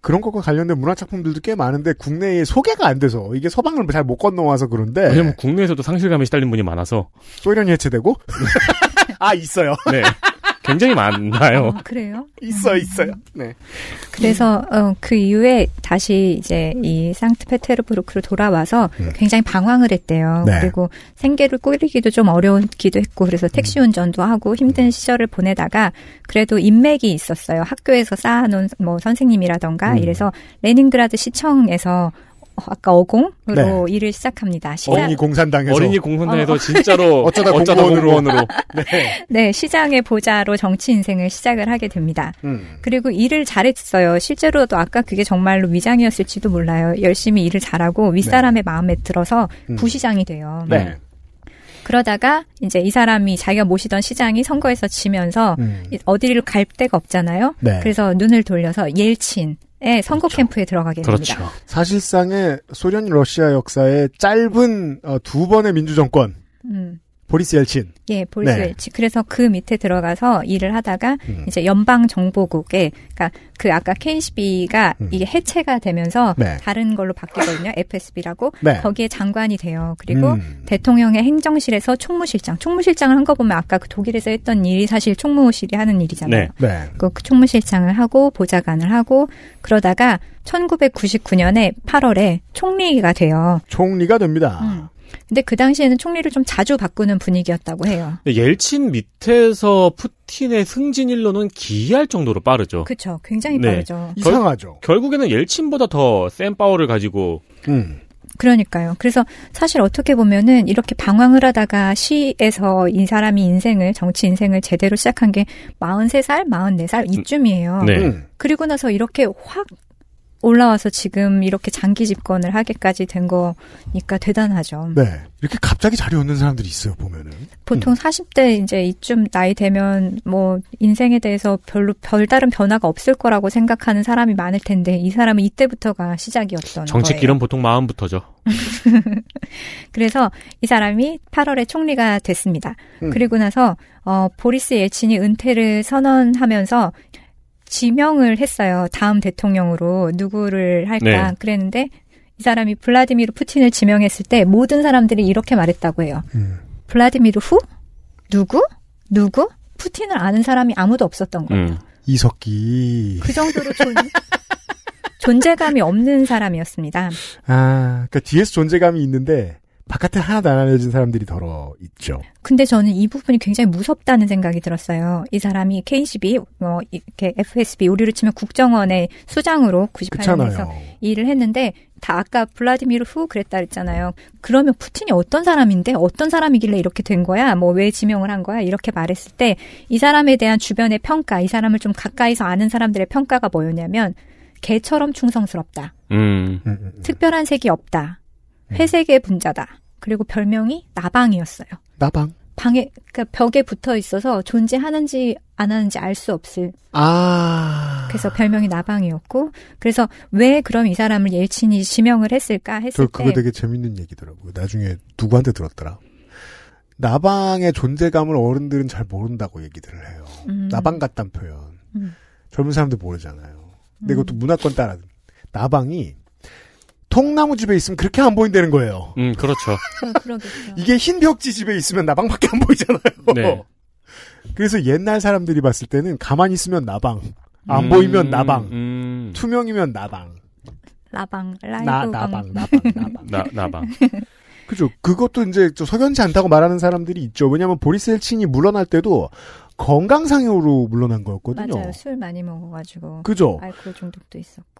그런 것과 관련된 문화 작품들도 꽤 많은데 국내에 소개가 안 돼서 이게 서방을 잘 못 건너와서 그런데 왜냐면 국내에서도 상실감에 시달린 분이 많아서 소련이 해체되고 (laughs) 아 있어요. 네. 굉장히 많나요? 아, 그래요? 있어 아. 있어요. 네. 그래서 어, 그 이후에 다시 이제 이 상트페테르부르크로 돌아와서 음. 굉장히 방황을 했대요. 네. 그리고 생계를 꾸리기도 좀어려웠기도 했고 그래서 음. 택시 운전도 하고 힘든 음. 시절을 보내다가 그래도 인맥이 있었어요. 학교에서 쌓아놓은 뭐 선생님이라던가 음. 이래서 레닌그라드 시청에서 아까 어공으로 네. 일을 시작합니다. 시장, 어린이 공산당에서 어린이 공산당에서 어. 진짜로 (laughs) 어쩌다, 어쩌다 공무원으로, (laughs) 네. 네. 시장의 보좌로 정치 인생을 시작을 하게 됩니다. 음. 그리고 일을 잘했어요. 실제로도 아까 그게 정말로 위장이었을지도 몰라요. 열심히 일을 잘하고 윗사람의 네. 마음에 들어서 음. 부시장이 돼요. 네. 그러다가 이제 이 사람이 자기가 모시던 시장이 선거에서 지면서 음. 어디를 갈 데가 없잖아요. 네. 그래서 눈을 돌려서 옐친 예, 선거 그렇죠. 캠프에 들어가게 됩니다. 그렇죠. 사실상의 소련 러시아 역사의 짧은 어, 두 번의 민주 정권. 음. 보리스 옐친. 예, 보리스 네. 친 그래서 그 밑에 들어가서 일을 하다가 음. 이제 연방 정보국에 그러니까 그 아까 KCB가 음. 이게 해체가 되면서 네. 다른 걸로 바뀌거든요. FSB라고. (laughs) 네. 거기에 장관이 돼요. 그리고 음. 대통령의 행정실에서 총무실장. 총무실장을 한 거 보면 아까 그 독일에서 했던 일이 사실 총무실이 하는 일이잖아요. 네. 네. 그 총무실장을 하고 보좌관을 하고 그러다가 1999년에 8월에 총리가 돼요. 총리가 됩니다. 음. 근데 그 당시에는 총리를 좀 자주 바꾸는 분위기였다고 해요. 옐친 밑에서 푸틴의 승진 일로는 기이할 정도로 빠르죠. 그렇죠. 굉장히 네. 빠르죠. 이상하죠. 결, 국에는 옐친보다 더 센 파워를 가지고 음. 그러니까요. 그래서 사실 어떻게 보면은 이렇게 방황을 하다가 시에서 이 사람이 인생을 정치 인생을 제대로 시작한 게 43살, 44살 이쯤이에요. 네. 음. 그리고 나서 이렇게 확 올라와서 지금 이렇게 장기 집권을 하게까지 된 거니까 대단하죠. 네. 이렇게 갑자기 자리 얻는 사람들이 있어요, 보면은. 보통 음. 40대 이제 이쯤 나이 되면 뭐 인생에 대해서 별로 별다른 변화가 없을 거라고 생각하는 사람이 많을 텐데 이 사람은 이때부터가 시작이었던 정책 거예요. 이런 보통 마음부터죠. (laughs) 그래서 이 사람이 8월에 총리가 됐습니다. 음. 그리고 나서 어 보리스 예친이 은퇴를 선언하면서 지명을 했어요. 다음 대통령으로 누구를 할까 네. 그랬는데 이 사람이 블라디미르 푸틴을 지명했을 때 모든 사람들이 이렇게 말했다고 해요. 음. 블라디미르 후 누구 누구 푸틴을 아는 사람이 아무도 없었던 거예요. 음. 이석기 그 정도로 존, 존재감이 없는 사람이었습니다. 아, 그러니까 뒤에서 존재감이 있는데 바깥에 하나도 안 알려진 사람들이 더러 있죠. 근데 저는 이 부분이 굉장히 무섭다는 생각이 들었어요. 이 사람이 KCB, 뭐 이렇게 FSB 우리로 치면 국정원의 수장으로 98년에서 일을 했는데 다 아까 블라디미르 후 그랬다 그랬잖아요. 그러면 푸틴이 어떤 사람인데 어떤 사람이길래 이렇게 된 거야? 뭐 왜 지명을 한 거야? 이렇게 말했을 때 이 사람에 대한 주변의 평가, 이 사람을 좀 가까이서 아는 사람들의 평가가 뭐였냐면 개처럼 충성스럽다. 음. 음, 음, 음. 특별한 색이 없다. 네. 회색의 분자다. 그리고 별명이 나방이었어요. 나방? 방에 그러니까 벽에 붙어 있어서 존재하는지 안 하는지 알 수 없을. 아. 그래서 별명이 나방이었고 그래서 왜 그럼 이 사람을 예친이 지명을 했을까 했을 때. 그거 되게 재밌는 얘기더라고요. 나중에 누구한테 들었더라. 나방의 존재감을 어른들은 잘 모른다고 얘기들을 해요. 음. 나방 같단 표현. 음. 젊은 사람들 모르잖아요. 근데 음. 이것도 문화권 따라 나방이 통나무 집에 있으면 그렇게 안 보인다는 거예요. 음, 그렇죠. (laughs) 아, 이게 흰 벽지 집에 있으면 나방밖에 안 보이잖아요. 네. 그래서 옛날 사람들이 봤을 때는 가만히 있으면 나방, 안 음, 보이면 나방, 음. 투명이면 나방. 나방 라이브 나, 나방, 나방, 나방. 나, 나방. (laughs) 그죠. 그것도 이제 저 석연치 않다고 말하는 사람들이 있죠. 왜냐하면 보리셀 엘친이 물러날 때도 건강상으로 물러난 거였거든요. 맞아요. 술 많이 먹어가지고. 그죠. 알코올 중독도 있었고.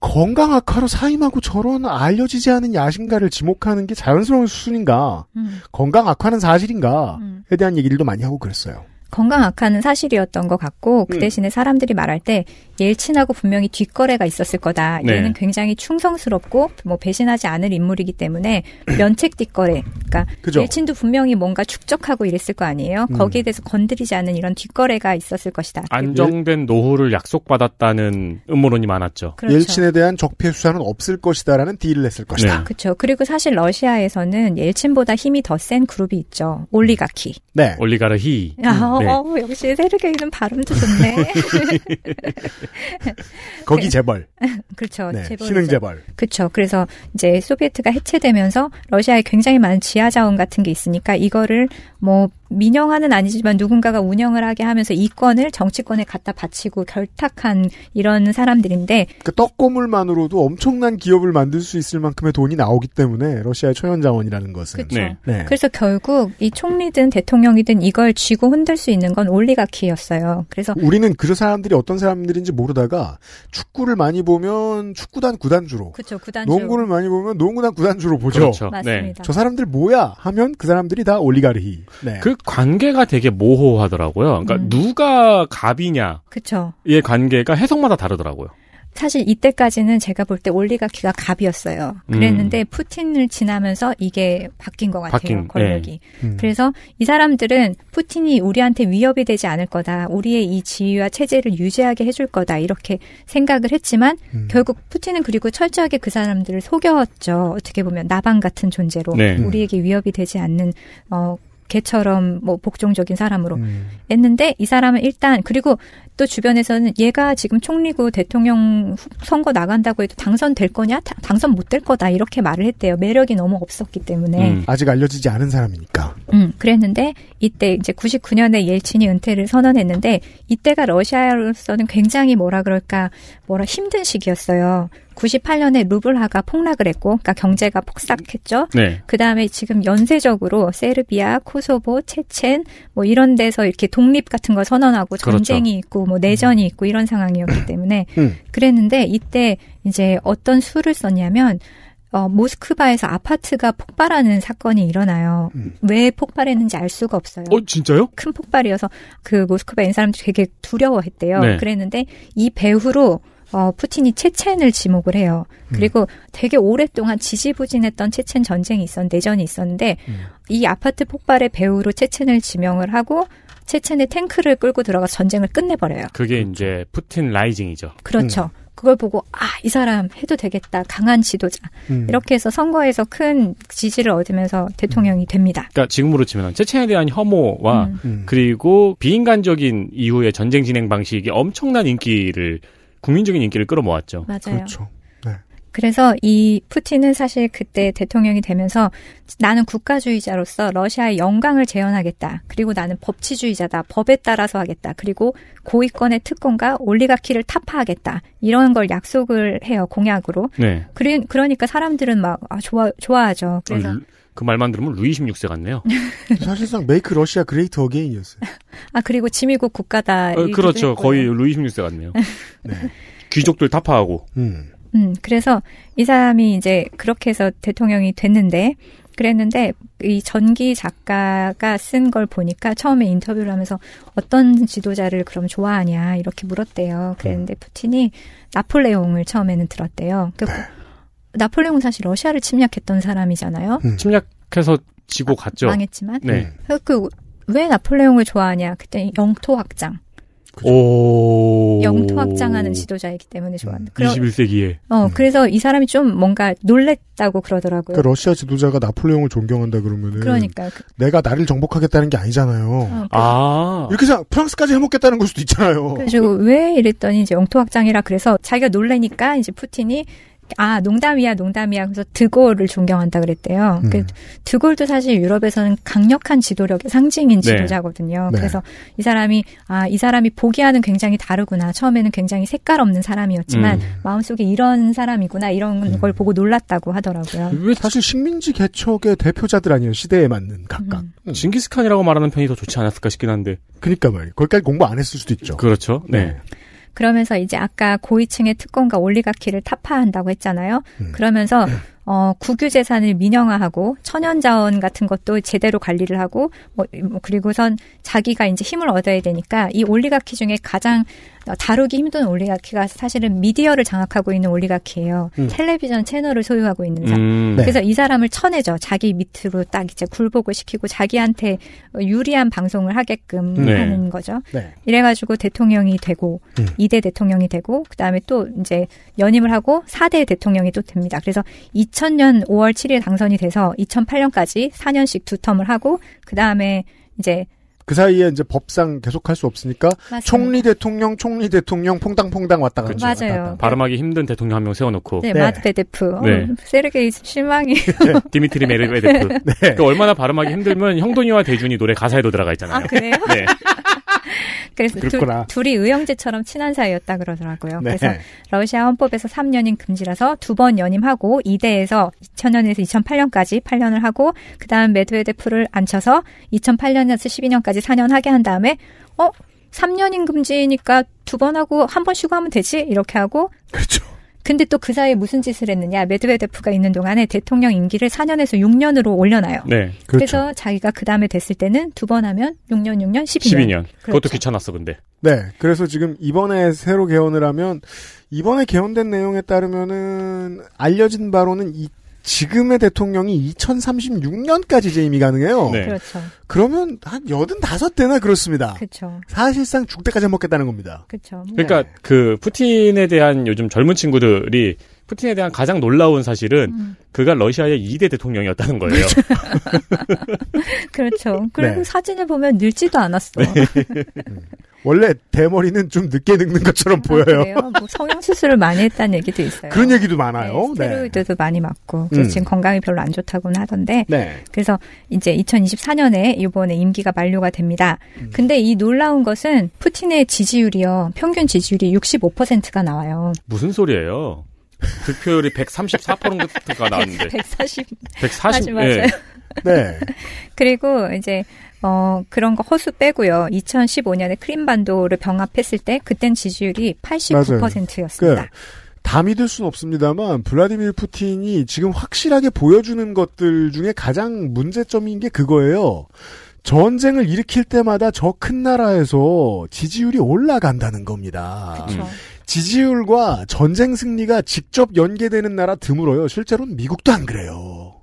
건강 악화로 사임하고 저런 알려지지 않은 야신가를 지목하는 게 자연스러운 수순인가, 음. 건강 악화는 사실인가에 음. 대한 얘기를도 많이 하고 그랬어요. 건강 악화는 사실이었던 것 같고 그 음. 대신에 사람들이 말할 때 옐친하고 분명히 뒷거래가 있었을 거다. 얘는 네. 굉장히 충성스럽고 뭐 배신하지 않을 인물이기 때문에 (clears throat) 면책 뒷거래. 그러니까 그죠. 옐친도 분명히 뭔가 축적하고 이랬을 거 아니에요. 음. 거기에 대해서 건드리지 않는 이런 뒷거래가 있었을 것이다. 네. 안정된 노후를 약속받았다는 음모론이 많았죠. 그렇죠. 옐친에 대한 적폐 수사는 없을 것이다라는 딜을 했을 네. 것이다. 네. 그렇죠. 그리고 사실 러시아에서는 옐친보다 힘이 더 센 그룹이 있죠. 올리가키. 네. 올리가르히. 아, 음. 어, 네. 어, 역시 세르게이는 발음도 좋네. (laughs) 거기 그, 재벌. (laughs) 그렇죠. 네, 재벌. 신흥 재벌. 그렇죠. 그래서 이제 소비에트가 해체되면서 러시아에 굉장히 많은 지하 자원 같은 게 있으니까 이거를 뭐 민영화는 아니지만 누군가가 운영을 하게 하면서 이권을 정치권에 갖다 바치고 결탁한 이런 사람들인데 그 떡고물만으로도 엄청난 기업을 만들 수 있을 만큼의 돈이 나오기 때문에 러시아의 초연 자원이라는 것은 그렇죠. 네. 네. 그래서 결국 이 총리든 대통령이든 이걸 쥐고 흔들 수 있는 건 올리가키였어요. 그래서 우리는 그 사람들이 어떤 사람들인지 모르다가 축구를 많이 보면 축구단 구단주로 그렇죠. 구단주. 농구를 많이 보면 농구단 구단주로 보죠. 그렇죠. 맞습니다. 네. 저 사람들 뭐야 하면 그 사람들이 다 올리가르히. 네. 그 관계가 되게 모호하더라고요. 그러니까 음. 누가 갑이냐. 그쵸.의 관계가 해석마다 다르더라고요. 사실 이때까지는 제가 볼 때 올리가키가 갑이었어요. 음. 그랬는데 음. 푸틴을 지나면서 이게 바뀐 것 같아요. 바뀐, 예. 권력이. 네. 음. 그래서 이 사람들은 푸틴이 우리한테 위협이 되지 않을 거다. 우리의 이 지위와 체제를 유지하게 해줄 거다. 이렇게 생각을 했지만 음. 결국 푸틴은 그리고 철저하게 그 사람들을 속여왔죠 어떻게 보면 나방 같은 존재로 네. 음. 우리에게 위협이 되지 않는 어, 개처럼 뭐 복종적인 사람으로 음. 했는데 이 사람은 일단 그리고 또 주변에서는 얘가 지금 총리고 대통령 선거 나간다고 해도 당선될 거냐 당선 못 될 거다 이렇게 말을 했대요 매력이 너무 없었기 때문에 음. 아직 알려지지 않은 사람이니까 음 그랬는데 이때 이제 99년에 옐친이 은퇴를 선언했는데 이때가 러시아로서는 굉장히 뭐라 그럴까 뭐라 힘든 시기였어요 98년에 루블화가 폭락을 했고, 그러니까 경제가 폭삭했죠. 네. 그 다음에 지금 연쇄적으로 세르비아, 코소보, 체첸 뭐 이런 데서 이렇게 독립 같은 걸 선언하고 그렇죠. 전쟁이 그렇죠. 있고 뭐 내전이 있고 이런 상황이었기 때문에 음. 음. 그랬는데 이때 이제 어떤 수를 썼냐면 어, 모스크바에서 아파트가 폭발하는 사건이 일어나요. 음. 왜 폭발했는지 알 수가 없어요. 어, 진짜요? 큰 폭발이어서 그 모스크바에 있는 사람들이 되게 두려워했대요. 네. 그랬는데 이 배후로 어, 푸틴이 체첸을 지목을 해요. 음. 그리고 음. 되게 오랫동안 지지부진했던 체첸 전쟁이 있었 내전이 있었는데 음. 이 아파트 폭발의 배후로 체첸을 지명을 하고 체첸의 탱크를 끌고 들어가 전쟁을 끝내버려요. 그게 그렇죠. 이제 푸틴 라이징이죠. 그렇죠. 음. 그걸 보고 아이 사람 해도 되겠다 강한 지도자 음. 이렇게 해서 선거에서 큰 지지를 얻으면서 대통령이 음. 됩니다. 그러니까 지금으로 치면 체첸에 대한 혐오와 음. 음. 그리고 비인간적인 이후의 전쟁 진행 방식이 엄청난 인기를 국민적인 인기를 끌어모았죠. 맞아요. 그렇죠. 그래서 이 푸틴은 사실 그때 대통령이 되면서 나는 국가주의자로서 러시아의 영광을 재현하겠다. 그리고 나는 법치주의자다. 법에 따라서 하겠다. 그리고 고위권의 특권과 올리가키를 타파하겠다. 이런 걸 약속을 해요. 공약으로. 네. 그래, 그러니까 사람들은 막 아, 좋아 좋아하죠. 아, 그래서 그 말만 들으면 루이 16세 같네요. (laughs) 사실상 메이크 러시아 그레이트 어게인이었어요. 아 그리고 지미국 국가다. 어, 그렇죠. 거의 루이 16세 같네요. (laughs) 네. 귀족들 타파하고. 음. 음, 그래서 이 사람이 이제 그렇게 해서 대통령이 됐는데, 그랬는데, 이 전기 작가가 쓴 걸 보니까 처음에 인터뷰를 하면서 어떤 지도자를 그럼 좋아하냐, 이렇게 물었대요. 그랬는데, 음. 푸틴이 나폴레옹을 처음에는 들었대요. 그, 네. 나폴레옹 사실 러시아를 침략했던 사람이잖아요. 음. 침략해서 지고 갔죠. 망했지만. 네. 그, 그 왜 나폴레옹을 좋아하냐? 그때 영토 확장. 그죠. 영토 확장하는 지도자이기 때문에 좋았는다 음, 그러, 21세기에. 어, 음. 그래서 이 사람이 좀 뭔가 놀랬다고 그러더라고요. 그러니까 러시아 지도자가 나폴레옹을 존경한다 그러면은 그러니까 그... 내가 나를 정복하겠다는 게 아니잖아요. 어, 그... 아. 이렇게 해서 프랑스까지 해먹겠다는 걸 수도 있잖아요. 그래서 왜 이랬더니 이제 영토 확장이라 그래서 자기가 놀래니까 이제 푸틴이 아, 농담이야, 농담이야. 그래서 드골을 존경한다 그랬대요. 음. 그 드골도 사실 유럽에서는 강력한 지도력의 상징인 네. 지도자거든요. 네. 그래서 네. 이 사람이 아, 이 사람이 보기와는 굉장히 다르구나. 처음에는 굉장히 색깔 없는 사람이었지만 음. 마음속에 이런 사람이구나. 이런 음. 걸 보고 놀랐다고 하더라고요. 왜 사실 식민지 개척의 대표자들 아니에요. 시대에 맞는 각각. 음. 음. 징기스칸이라고 말하는 편이 더 좋지 않았을까 싶긴 한데. 그니까 말이에요. 거기까지 공부 안 했을 수도 있죠. 그렇죠. 네. 네. 그러면서 이제 아까 고위층의 특권과 올리가키를 타파한다고 했잖아요. 음. 그러면서 음. 어, 국유 재산을 민영화하고 천연 자원 같은 것도 제대로 관리를 하고 뭐, 뭐, 그리고선 자기가 이제 힘을 얻어야 되니까 이 올리가키 중에 가장 어, 다루기 힘든 올리가키가 사실은 미디어를 장악하고 있는 올리가키예요. 음. 텔레비전 채널을 소유하고 있는 사람. 음. 네. 그래서 이 사람을 쳐내죠. 자기 밑으로 딱 이제 굴복을 시키고 자기한테 유리한 방송을 하게끔 네. 하는 거죠. 네. 이래가지고 대통령이 되고 음. 2대 대통령이 되고 그다음에 또 이제 연임을 하고 4대 대통령이 또 됩니다. 그래서 2000년 5월 7일 당선이 돼서 2008년까지 4년씩 두 텀을 하고 그다음에 이제 그 사이에 이제 법상 계속할 수 없으니까 맞습니다. 총리 대통령 총리 대통령 퐁당퐁당 왔다 갔다. 그렇죠. 맞아요. 왔다 갔다. 네. 발음하기 힘든 대통령 한 명 세워놓고. 네, 네. 마드베데프. 네. 어, 세르게이 실망이. 네. 디미트리 메르베데프. (laughs) 네. 그 얼마나 발음하기 힘들면 형돈이와 대준이 노래 가사에도 들어가 있잖아요. 아, 그래요? 네. (laughs) 그래서 두, 둘이 의형제처럼 친한 사이였다 그러더라고요. 네. 그래서 러시아 헌법에서 3년인 금지라서 두 번 연임하고 이대에서 2000년에서 2008년까지 8년을 하고 그다음 메드웨데프를 앉혀서 2008년에서 12년까지 4년 하게 한 다음에 어 3년인 금지니까 두 번 하고 한 번 쉬고 하면 되지 이렇게 하고 그렇죠. 근데 또 그 사이에 무슨 짓을 했느냐. 메드베데프가 있는 동안에 대통령 임기를 4년에서 6년으로 올려놔요. 네. 그렇죠. 그래서 자기가 그 다음에 됐을 때는 두 번 하면 6년, 6년, 12년. 12년. 그렇죠. 그것도 귀찮았어, 근데. 네. 그래서 지금 이번에 새로 개헌을 하면 이번에 개헌된 내용에 따르면은 알려진 바로는 지금의 대통령이 2036년까지 재임이 가능해요. 네. 그렇죠. 그러면 한 85대나 그렇습니다. 그렇죠. 사실상 죽 때까지 먹겠다는 겁니다. 그렇죠. 그러니까 네. 그 푸틴에 대한 요즘 젊은 친구들이 푸틴에 대한 가장 놀라운 사실은 음. 그가 러시아의 2대 대통령이었다는 거예요. 그렇죠. (laughs) 그리고 그렇죠. 네. 사진을 보면 늙지도 않았어. 네. 음. 원래 대머리는 좀 늦게 늙는 것처럼 아, 보여요. 뭐 성형 수술을 많이 했다는 얘기도 있어요. 그런 얘기도 많아요. 네, 네. 스테로이드도 네. 많이 맞고 그래서 음. 지금 건강이 별로 안 좋다고는 하던데. 네. 그래서 이제 2024년에 이번에 임기가 만료가 됩니다. 음. 근데 이 놀라운 것은 푸틴의 지지율이요. 평균 지지율이 65%가 나와요. 무슨 소리예요? 득표율이 134%가 (laughs) 나왔는데. 140. 140. 예. 맞아요. 네. 네. (laughs) 그리고 이제 어 그런 거 허수 빼고요. 2015년에 크림반도를 병합했을 때 그땐 지지율이 89%였습니다. 네. 다 믿을 수는 없습니다만 블라디미르 푸틴이 지금 확실하게 보여주는 것들 중에 가장 문제점인 게 그거예요. 전쟁을 일으킬 때마다 저 큰 나라에서 지지율이 올라간다는 겁니다. 그쵸. 음. 지지율과 전쟁 승리가 직접 연계되는 나라 드물어요. 실제로는 미국도 안 그래요.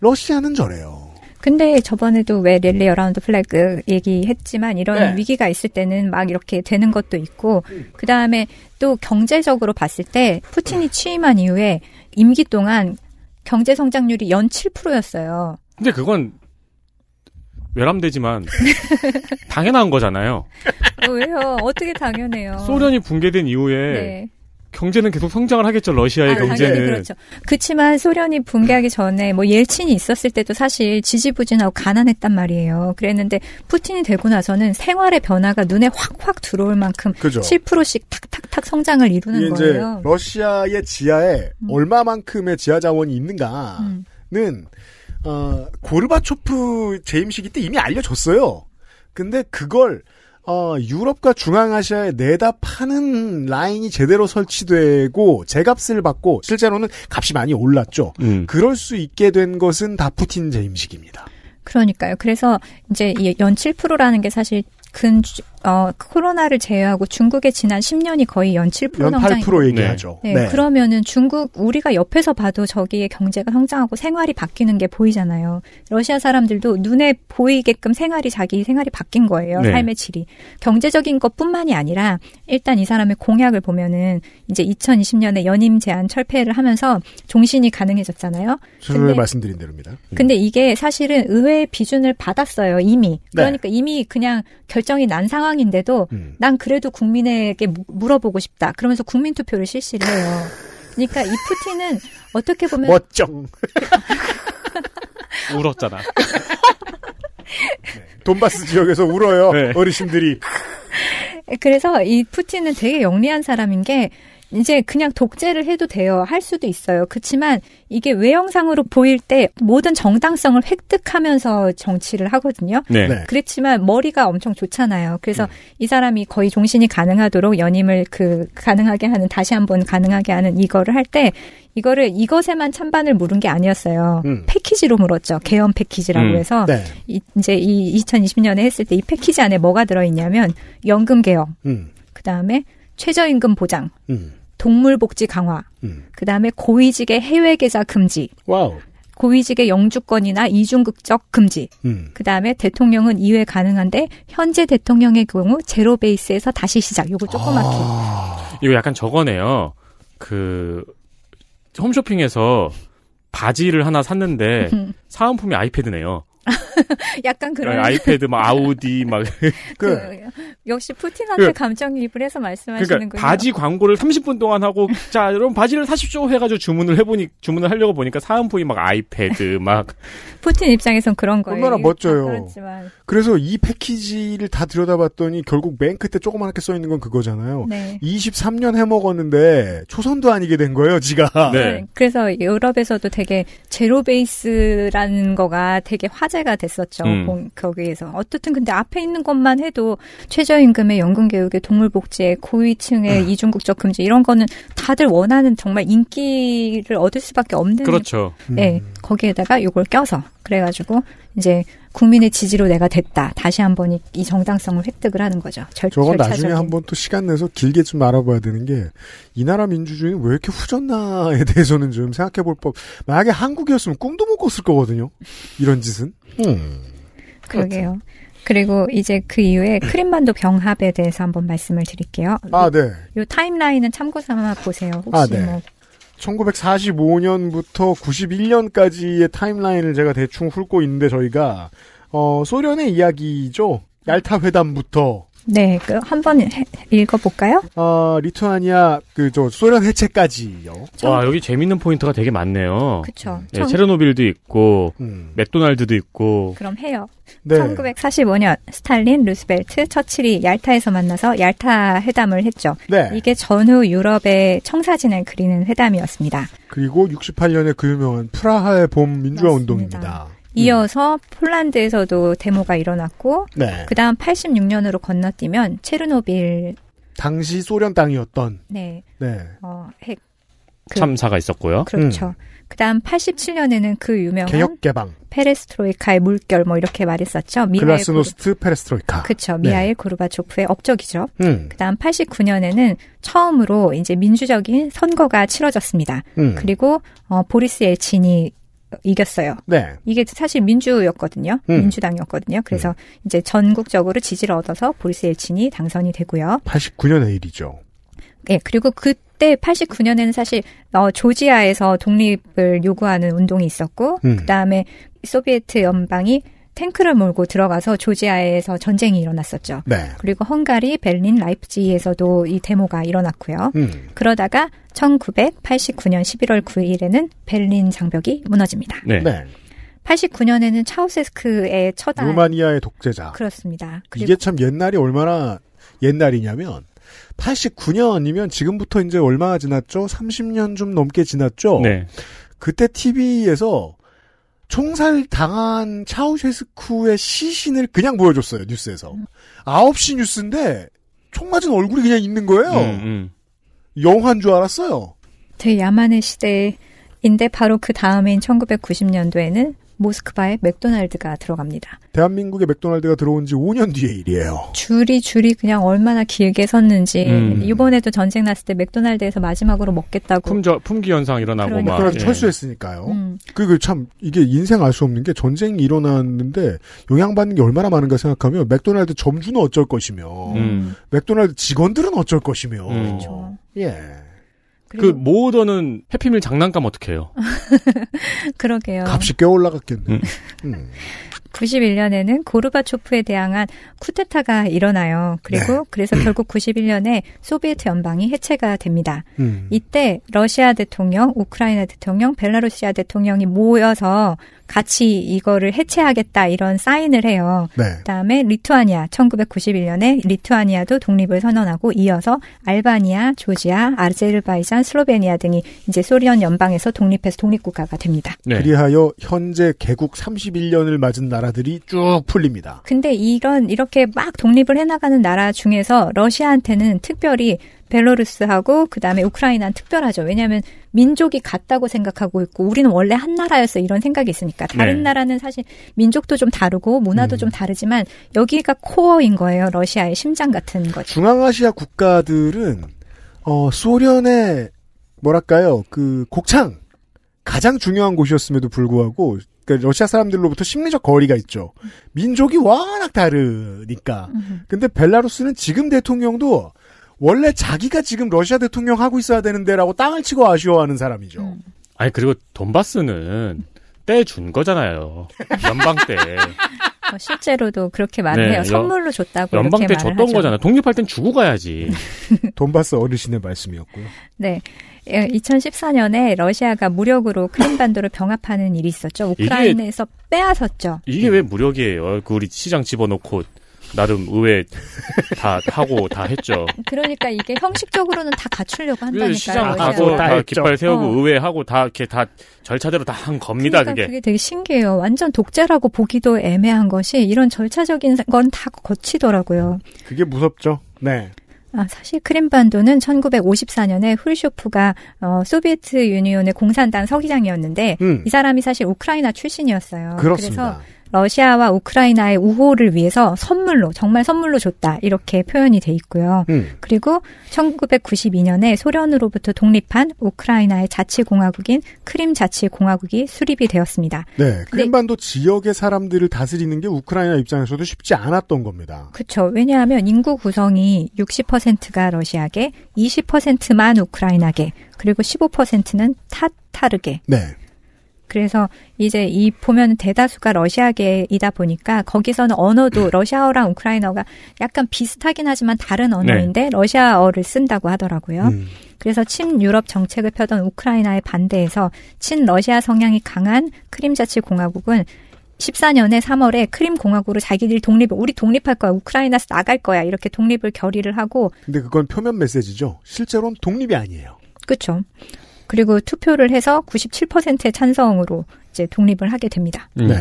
러시아는 저래요. 근데 저번에도 왜 음. 랠리 어라운드 플래그 얘기했지만 이런 네. 위기가 있을 때는 막 이렇게 되는 것도 있고 음. 그다음에 또 경제적으로 봤을 때 푸틴이 음. 취임한 이후에 임기 동안 경제 성장률이 연 7%였어요. 근데 그건 외람되지만 (laughs) 당연한 거잖아요. 아, 왜요? 어떻게 당연해요? 소련이 붕괴된 이후에 네. 경제는 계속 성장을 하겠죠 러시아의 아, 경제는 당연히 그렇죠. 그렇지만 소련이 붕괴하기 전에 뭐 옐친이 있었을 때도 사실 지지부진하고 가난했단 말이에요. 그랬는데 푸틴이 되고 나서는 생활의 변화가 눈에 확확 들어올 만큼 그죠. 7%씩 탁탁탁 성장을 이루는 거예요. 러시아의 지하에 음. 얼마만큼의 지하 자원이 있는가는 음. 어, 고르바초프 재임 시기 때 이미 알려줬어요. 근데 그걸 어, 유럽과 중앙아시아에 내다 파는 라인이 제대로 설치되고 제값을 받고 실제로는 값이 많이 올랐죠. 음. 그럴 수 있게 된 것은 다 푸틴 재임식입니다. 그러니까요. 그래서 이제 연 7%라는 게 사실 근 어, 코로나를 제외하고 중국의 지난 10년이 거의 연7% 성장. 연8% 얘기하죠. 네. 네. 네. 그러면은 중국 우리가 옆에서 봐도 저기에 경제가 성장하고 생활이 바뀌는 게 보이잖아요. 러시아 사람들도 눈에 보이게끔 생활이 자기 생활이 바뀐 거예요. 네. 삶의 질이. 경제적인 것뿐만이 아니라 일단 이 사람의 공약을 보면은 이제 2020년에 연임 제한 철폐를 하면서 종신이 가능해졌잖아요. 근데, 말씀드린 대로입니다. 음. 근데 이게 사실은 의회 비준을 받았어요. 이미. 네. 그러니까 이미 그냥 결정이 난 상황 상황인데도 음. 난 그래도 국민에게 물어보고 싶다. 그러면서 국민 투표를 실시를 해요. 그러니까 이 푸틴은 어떻게 보면 멋쩡 (laughs) 울었잖아. 네. 돈바스 지역에서 울어요 네. 어르신들이. 그래서 이 푸틴은 되게 영리한 사람인 게 이제 그냥 독재를 해도 돼요. 할 수도 있어요. 그렇지만 이게 외형상으로 보일 때 모든 정당성을 획득하면서 정치를 하거든요. 네. 네. 그렇지만 머리가 엄청 좋잖아요. 그래서 음. 이 사람이 거의 종신이 가능하도록 연임을 그 가능하게 하는 다시 한번 가능하게 하는 이거를 할 때 이거를 이것에만 찬반을 물은 게 아니었어요. 음. 패키지로 물었죠. 개헌 패키지라고 음. 해서 네. 이, 이제 이 2020년에 했을 때 이 패키지 안에 뭐가 들어있냐면 연금 개혁, 음. 그다음에 최저임금 보장, 음. 동물 복지 강화, 음. 그다음에 고위직의 해외 계좌 금지. 와우. 고위직의 영주권이나 이중극적 금지. 음. 그 다음에 대통령은 이외 가능한데 현재 대통령의 경우 제로 베이스에서 다시 시작. 요거 조그맣게. 아. 이거 약간 저거네요. 그 홈쇼핑에서 바지를 하나 샀는데 음. 사은품이 아이패드네요. (laughs) 약간 그런 아이패드 막 아우디 막 (laughs) 그, 역시 푸틴한테 그, 감정이입을 해서 말씀하시는거예요 그러니까 바지 광고를 30분 동안 하고 (laughs) 자 여러분 바지를 4 0시 해가지고 주문을 해보니 주문을 하려고 보니까 사은품이 막 아이패드 막 푸틴 입장에선 그런 거예요. 얼마나 멋져요. 아, 그렇지만. 그래서 이 패키지를 다 들여다봤더니 결국 맨 끝에 조그맣게 써 있는 건 그거잖아요. 네. 23년 해먹었는데 초선도 아니게 된 거예요, 지가. 네. 네. 그래서 유럽에서도 되게 제로 베이스라는 거가 되게 화제 화제가 됐었죠. 음. 거기에서 어떻든 근데 앞에 있는 것만 해도 최저임금의 연금 개혁의 동물복지의 고위층의 음. 이중국적 금지 이런 거는 다들 원하는 정말 인기를 얻을 수밖에 없는 그렇죠. 예 네, 거기에다가 요걸 껴서 그래가지고 이제 국민의 지지로 내가 됐다. 다시 한번 이, 이 정당성을 획득을 하는 거죠. 절, 저건 절차적인. 나중에 한번 또 시간 내서 길게 좀 알아봐야 되는 게 이 나라 민주주의는 왜 이렇게 후졌나에 (laughs) 대해서는 좀 생각해 볼 법. 만약에 한국이었으면 꿈도 못 꿨을 거거든요. 이런 짓은. 음. 그러게요. 그렇죠. 그리고 이제 그 이후에 크림반도 병합에 대해서 한번 말씀을 드릴게요. 아, 네. 요, 타임라인은 참고 삼아 보세요. 혹시 아, 네. 뭐 1945년부터 91년까지의 타임라인을 제가 대충 훑고 있는데 저희가 어, 소련의 이야기죠. 얄타 회담부터 네, 그 한번 읽어볼까요? 어, 리투아니아 그저 소련 해체까지요. 참... 여기 재밌는 포인트가 되게 많네요. 그렇죠. 네, 참... 체르노빌도 있고 음. 맥도날드도 있고. 그럼 해요. 네. 1945년 스탈린, 루스벨트, 처칠이 얄타에서 만나서 얄타 회담을 했죠. 네. 이게 전후 유럽의 청사진을 그리는 회담이었습니다. 그리고 68년에 그 유명한 프라하의 봄 민주화 운동입니다. 네. 이어서 폴란드에서도 데모가 일어났고 네. 그다음 86년으로 건너뛰면 체르노빌 당시 소련 땅이었던 네. 네. 어, 핵 그, 참사가 있었고요. 그렇죠. 음. 그다음 87년에는 그 유명한 개혁 개방 페레스트로이카의 물결 뭐 이렇게 말했었죠. 글라스노스트 페레스트로이카. 그렇죠. 미하일 네. 고르바초프의 업적이죠. 음. 그다음 89년에는 처음으로 이제 민주적인 선거가 치러졌습니다. 음. 그리고 어, 보리스 엘친이 이겼어요. 네. 이게 사실 민주였거든요. 음. 민주당이었거든요. 그래서 음. 이제 전국적으로 지지를 얻어서 보리스 엘친이 당선이 되고요. 89년의 일이죠. 예, 그리고 그때 89년에는 사실 어, 조지아에서 독립을 요구하는 운동이 있었고 음. 그다음에 소비에트 연방이 탱크를 몰고 들어가서 조지아에서 전쟁이 일어났었죠. 네. 그리고 헝가리, 벨린, 라이프지에서도이 데모가 일어났고요. 음. 그러다가 1989년 11월 9일에는 벨린 장벽이 무너집니다. 네. 네. 89년에는 차우세스크의 처단 루마니아의 독재자 그렇습니다. 이게 참 옛날이 얼마나 옛날이냐면 89년이면 지금부터 이제 얼마나 지났죠? 30년 좀 넘게 지났죠. 네. 그때 TV에서 총살 당한 차우셰스쿠의 시신을 그냥 보여줬어요 뉴스에서 음. 9시 뉴스인데 총 맞은 얼굴이 그냥 있는 거예요 음, 음. 영화인 줄 알았어요 되 야만의 시대인데 바로 그 다음인 1990년도에는 모스크바의 맥도날드가 들어갑니다. 대한민국의 맥도날드가 들어온 지 5년 뒤의 일이에요. 줄이 줄이 그냥 얼마나 길게 섰는지 음. 이번에도 전쟁 났을 때 맥도날드에서 마지막으로 먹겠다고 품저, 품귀 현상 일어나고 그러니까. 막 맥도날드 예. 철수했으니까요. 음. 그참 이게 인생 알 수 없는 게 전쟁이 일어났는데 영향받는 게 얼마나 많은가 생각하면 맥도날드 점주는 어쩔 것이며 음. 맥도날드 직원들은 어쩔 것이며 음. 그렇죠. 예. 그 모더는 해피밀 장난감 어떻게 해요? (laughs) 그러게요. 값이 꽤 올라갔겠네. 음. 음. 91년에는 고르바초프에 대항한 쿠데타가 일어나요. 그리고 네. 그래서 음. 결국 91년에 소비에트 연방이 해체가 됩니다. 음. 이때 러시아 대통령, 우크라이나 대통령, 벨라루시아 대통령이 모여서 같이 이거를 해체하겠다 이런 사인을 해요. 네. 그다음에 리투아니아 1991년에 리투아니아도 독립을 선언하고 이어서 알바니아, 조지아, 아제르바이잔, 르 슬로베니아 등이 이제 소련 연방에서 독립해서 독립국가가 됩니다. 네. 그리하여 현재 개국 31년을 맞은 나라들이 쭉 풀립니다. 근데 이런 이렇게 막 독립을 해나가는 나라 중에서 러시아한테는 특별히 벨로루스하고 그다음에 우크라이나는 특별하죠. 왜냐하면 민족이 같다고 생각하고 있고 우리는 원래 한 나라였어 이런 생각이 있으니까 다른 네. 나라는 사실 민족도 좀 다르고 문화도 음. 좀 다르지만 여기가 코어인 거예요. 러시아의 심장 같은 거죠. 중앙아시아 국가들은 어, 소련의 뭐랄까요 그 곡창 가장 중요한 곳이었음에도 불구하고 그러니까 러시아 사람들로부터 심리적 거리가 있죠. 민족이 워낙 다르니까. 근데 벨라루스는 지금 대통령도 원래 자기가 지금 러시아 대통령 하고 있어야 되는데라고 땅을 치고 아쉬워하는 사람이죠. 음. 아니 그리고 돈바스는 떼 준 거잖아요. 연방 때. (laughs) 어, 실제로도 그렇게 말해요. 네, 선물로 줬다고 연방 때 말하죠. 줬던 거잖아. 독립할 땐 주고 가야지. (laughs) 돈바스 어르신의 말씀이었고요. 네. 2014년에 예, 러시아가 무력으로 크림반도를 병합하는 일이 있었죠. 우크라이나에서 이게, 빼앗았죠. 이게 왜 무력이에요? 그 우리 시장 집어넣고 나름 의외 다 하고 다 했죠. 그러니까 이게 형식적으로는 다 갖추려고 그 한다니까요. 시장 가고 다, 아, 다 깃발 세우고 어. 의외 하고 다 이렇게 다 절차대로 다 한 겁니다. 그러니까 그게 그게 되게 신기해요. 완전 독재라고 보기도 애매한 것이 이런 절차적인 건 다 거치더라고요. 그게 무섭죠. 네. 아, 사실 크림반도는 1954년에 훌쇼프가 어, 소비에트 유니온의 공산당 서기장이었는데 음. 이 사람이 사실 우크라이나 출신이었어요. 그렇습니다. 그래서 러시아와 우크라이나의 우호를 위해서 선물로 정말 선물로 줬다 이렇게 표현이 돼 있고요. 음. 그리고 1992년에 소련으로부터 독립한 우크라이나의 자치공화국인 크림 자치공화국이 수립이 되었습니다. 네, 크림반도 지역의 사람들을 다스리는 게 우크라이나 입장에서도 쉽지 않았던 겁니다. 그렇죠. 왜냐하면 인구 구성이 60%가 러시아계, 20%만 우크라이나계, 그리고 15%는 타타르계. 네. 그래서 이제 이 보면 대다수가 러시아계이다 보니까 거기서는 언어도 음. 러시아어랑 우크라이나어가 약간 비슷하긴 하지만 다른 언어인데 네. 러시아어를 쓴다고 하더라고요. 음. 그래서 친유럽 정책을 펴던 우크라이나에 반대해서 친러시아 성향이 강한 크림자치공화국은 14년에 3월에 크림 공화국으로 자기들이 독립을 우리 독립할 거야 우크라이나에서 나갈 거야 이렇게 독립을 결의를 하고 근데 그건 표면 메시지죠. 실제로는 독립이 아니에요. 그렇죠. 그리고 투표를 해서 97%의 찬성으로 이제 독립을 하게 됩니다. 네.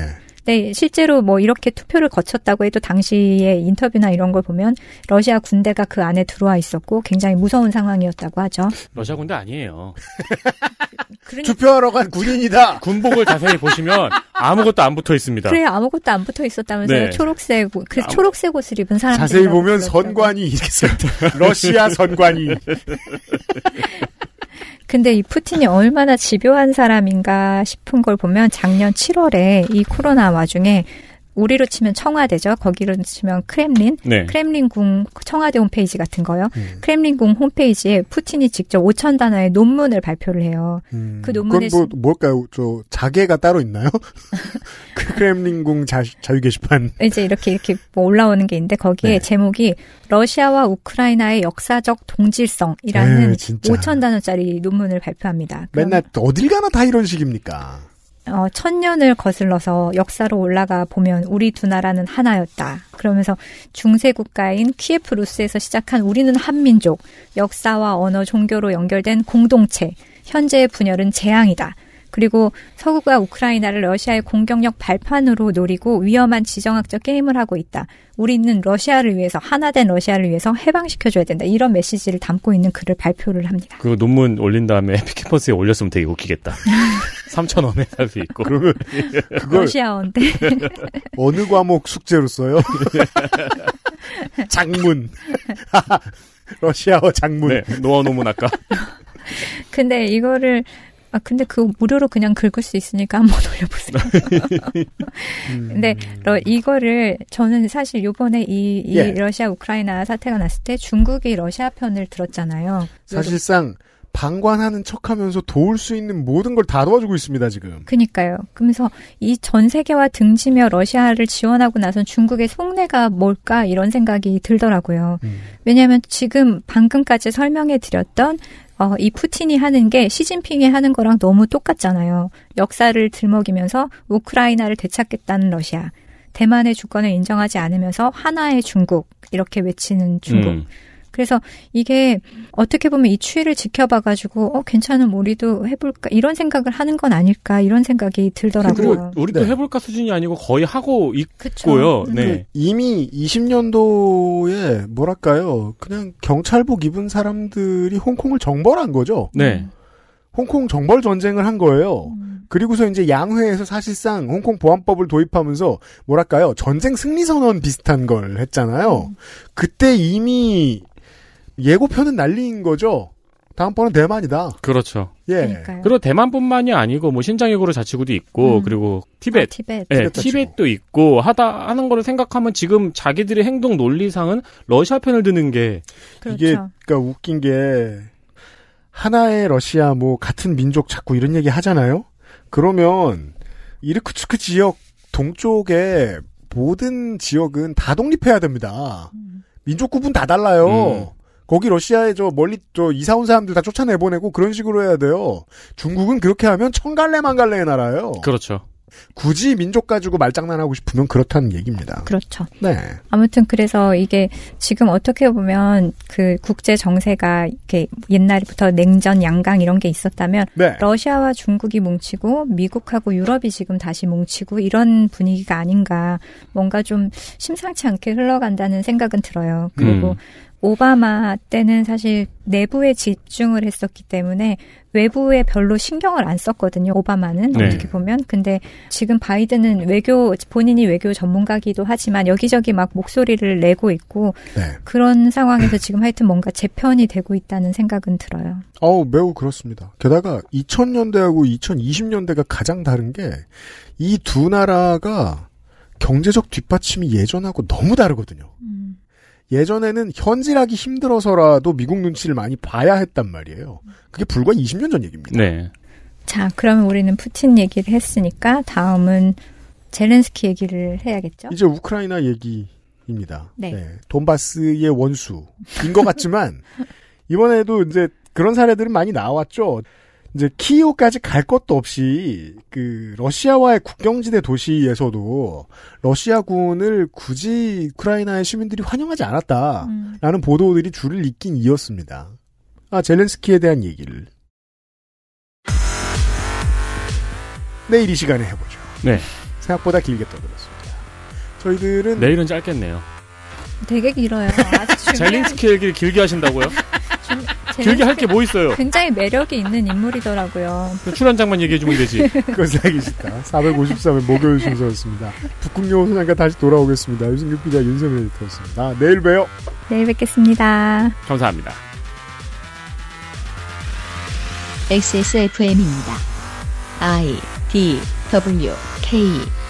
네, 실제로 뭐 이렇게 투표를 거쳤다고 해도 당시의 인터뷰나 이런 걸 보면 러시아 군대가 그 안에 들어와 있었고 굉장히 무서운 상황이었다고 하죠. 러시아 군대 아니에요. (laughs) 그러니까 투표하러 간 군인이다. 군복을 자세히 보시면 아무것도 안 붙어 있습니다. 그래 아무것도 안 붙어 있었다면서요. 네. 초록색 그 초록색 옷을 입은 사람 자세히 보면 선관이 이렇게 써 러시아 선관이. (laughs) 근데 이 푸틴이 얼마나 집요한 사람인가 싶은 걸 보면 작년 7월에 이 코로나 와중에 우리로 치면 청와대죠. 거기로 치면 크렘린, 네. 크렘린궁 청와대 홈페이지 같은 거요. 음. 크렘린궁 홈페이지에 푸틴이 직접 5천 단어의 논문을 발표를 해요. 음. 그 논문에 뭐, 뭘까요? 저 자개가 따로 있나요? (laughs) 그 크렘린궁 자, 자유 게시판. 이제 이렇게 이렇게 뭐 올라오는 게 있는데 거기에 네. 제목이 러시아와 우크라이나의 역사적 동질성이라는 에이, 5천 단어짜리 논문을 발표합니다. 맨날 어딜 가나 다 이런 식입니까? 어, 천년을 거슬러서 역사로 올라가 보면 우리 두 나라는 하나였다. 그러면서 중세 국가인 키예프 루스에서 시작한 우리는 한민족, 역사와 언어, 종교로 연결된 공동체, 현재의 분열은 재앙이다. 그리고 서구가 우크라이나를 러시아의 공격력 발판으로 노리고 위험한 지정학적 게임을 하고 있다. 우리는 러시아를 위해서 하나된 러시아를 위해서 해방시켜줘야 된다. 이런 메시지를 담고 있는 글을 발표를 합니다. 그 논문 올린 다음에 피켓버스에 (laughs) 올렸으면 되게 웃기겠다. 3천 (laughs) 원에 살 수 있고. 그러면 그걸 러시아어인데 (laughs) 어느 과목 숙제로 써요? 장문. 러시아어 장문. 네, 노아 논문 아까. 근데 이거를 아, 근데 그 무료로 그냥 긁을 수 있으니까 한번 (laughs) 올려보세요. 음. 근데 러, 이거를 저는 사실 요번에 이, 이 예. 러시아 우크라이나 사태가 났을 때 중국이 러시아 편을 들었잖아요. 사실상 방관하는 척하면서 도울 수 있는 모든 걸 다 도와주고 있습니다 지금. 그니까요. 그러면서 이 전 세계와 등지며 러시아를 지원하고 나선 중국의 속내가 뭘까 이런 생각이 들더라고요. 음. 왜냐하면 지금 방금까지 설명해 드렸던 어, 이 푸틴이 하는 게 시진핑이 하는 거랑 너무 똑같잖아요. 역사를 들먹이면서 우크라이나를 되찾겠다는 러시아, 대만의 주권을 인정하지 않으면서 하나의 중국 이렇게 외치는 중국. 음. 그래서 이게 어떻게 보면 이 추위를 지켜봐가지고 어 괜찮은 우리도 해볼까 이런 생각을 하는 건 아닐까 이런 생각이 들더라고요. 그리고 우리도 네. 해볼까 수준이 아니고 거의 하고 있고요. 그쵸? 음. 네. 이미 20년도에 뭐랄까요 그냥 경찰복 입은 사람들이 홍콩을 정벌한 거죠. 네. 음. 홍콩 정벌 전쟁을 한 거예요. 음. 그리고서 이제 양회에서 사실상 홍콩 보안법을 도입하면서 뭐랄까요 전쟁 승리 선언 비슷한 걸 했잖아요. 음. 그때 이미 예고편은 난리인 거죠. 다음번은 대만이다. 그렇죠. 예. 그러니까요. 그리고 대만뿐만이 아니고 뭐신장외고로 자치구도 있고 음. 그리고 티벳, 아, 티벳, 예, 티벳 도 있고 하다 하는 거를 생각하면 지금 자기들의 행동 논리상은 러시아 편을 드는 게 그렇죠. 이게 그러니까 웃긴 게 하나의 러시아 뭐 같은 민족 자꾸 이런 얘기 하잖아요. 그러면 이르크츠크 지역 동쪽의 모든 지역은 다 독립해야 됩니다. 음. 민족 구분 다 달라요. 음. 거기 러시아에 저 멀리 저 이사 온 사람들 다 쫓아내 보내고 그런 식으로 해야 돼요. 중국은 그렇게 하면 천갈래 만갈래의 나라예요. 그렇죠. 굳이 민족 가지고 말장난하고 싶으면 그렇다는 얘기입니다. 그렇죠. 네. 아무튼 그래서 이게 지금 어떻게 보면 그 국제 정세가 이렇게 옛날부터 냉전, 양강 이런 게 있었다면 네. 러시아와 중국이 뭉치고 미국하고 유럽이 지금 다시 뭉치고 이런 분위기가 아닌가 뭔가 좀 심상치 않게 흘러간다는 생각은 들어요. 그리고 음. 오바마 때는 사실 내부에 집중을 했었기 때문에 외부에 별로 신경을 안 썼거든요. 오바마는 네. 어떻게 보면 근데 지금 바이든은 외교 본인이 외교 전문가기도 하지만 여기저기 막 목소리를 내고 있고 네. 그런 상황에서 지금 하여튼 뭔가 재편이 되고 있다는 생각은 들어요. 어우 매우 그렇습니다. 게다가 2000년대하고 2020년대가 가장 다른 게 이 두 나라가 경제적 뒷받침이 예전하고 너무 다르거든요. 음. 예전에는 현질하기 힘들어서라도 미국 눈치를 많이 봐야 했단 말이에요. 그게 불과 20년 전 얘기입니다. 네. 자, 그러면 우리는 푸틴 얘기를 했으니까 다음은 젤렌스키 얘기를 해야겠죠? 이제 우크라이나 얘기입니다. 네. 네. 돈바스의 원수인 것 같지만 (laughs) 이번에도 이제 그런 사례들은 많이 나왔죠. 이제 키이우까지 갈 것도 없이 그 러시아와의 국경지대 도시에서도 러시아군을 굳이 우크라이나의 시민들이 환영하지 않았다라는 음. 보도들이 줄을 잇긴 이었습니다. 아 젤렌스키에 대한 얘기를 내일 이 시간에 해보죠. 네. 생각보다 길게 떠들었습니다. 저희들은 내일은 짧겠네요. 되게 길어요. 젤렌스키 얘기를 길게 하신다고요? (laughs) 길게 할 게 뭐 있어요? 굉장히 매력이 있는 인물이더라고요. 그 출연장만 얘기해주면 되지. 그건 이기 싫다. 453회 목요일 순서였습니다. 북극여우 소장과 다시 돌아오겠습니다. 유승규 피와 윤세민 에디터였습니다. 내일 봬요. 내일 뵙겠습니다. 감사합니다. XSFM입니다. I D W K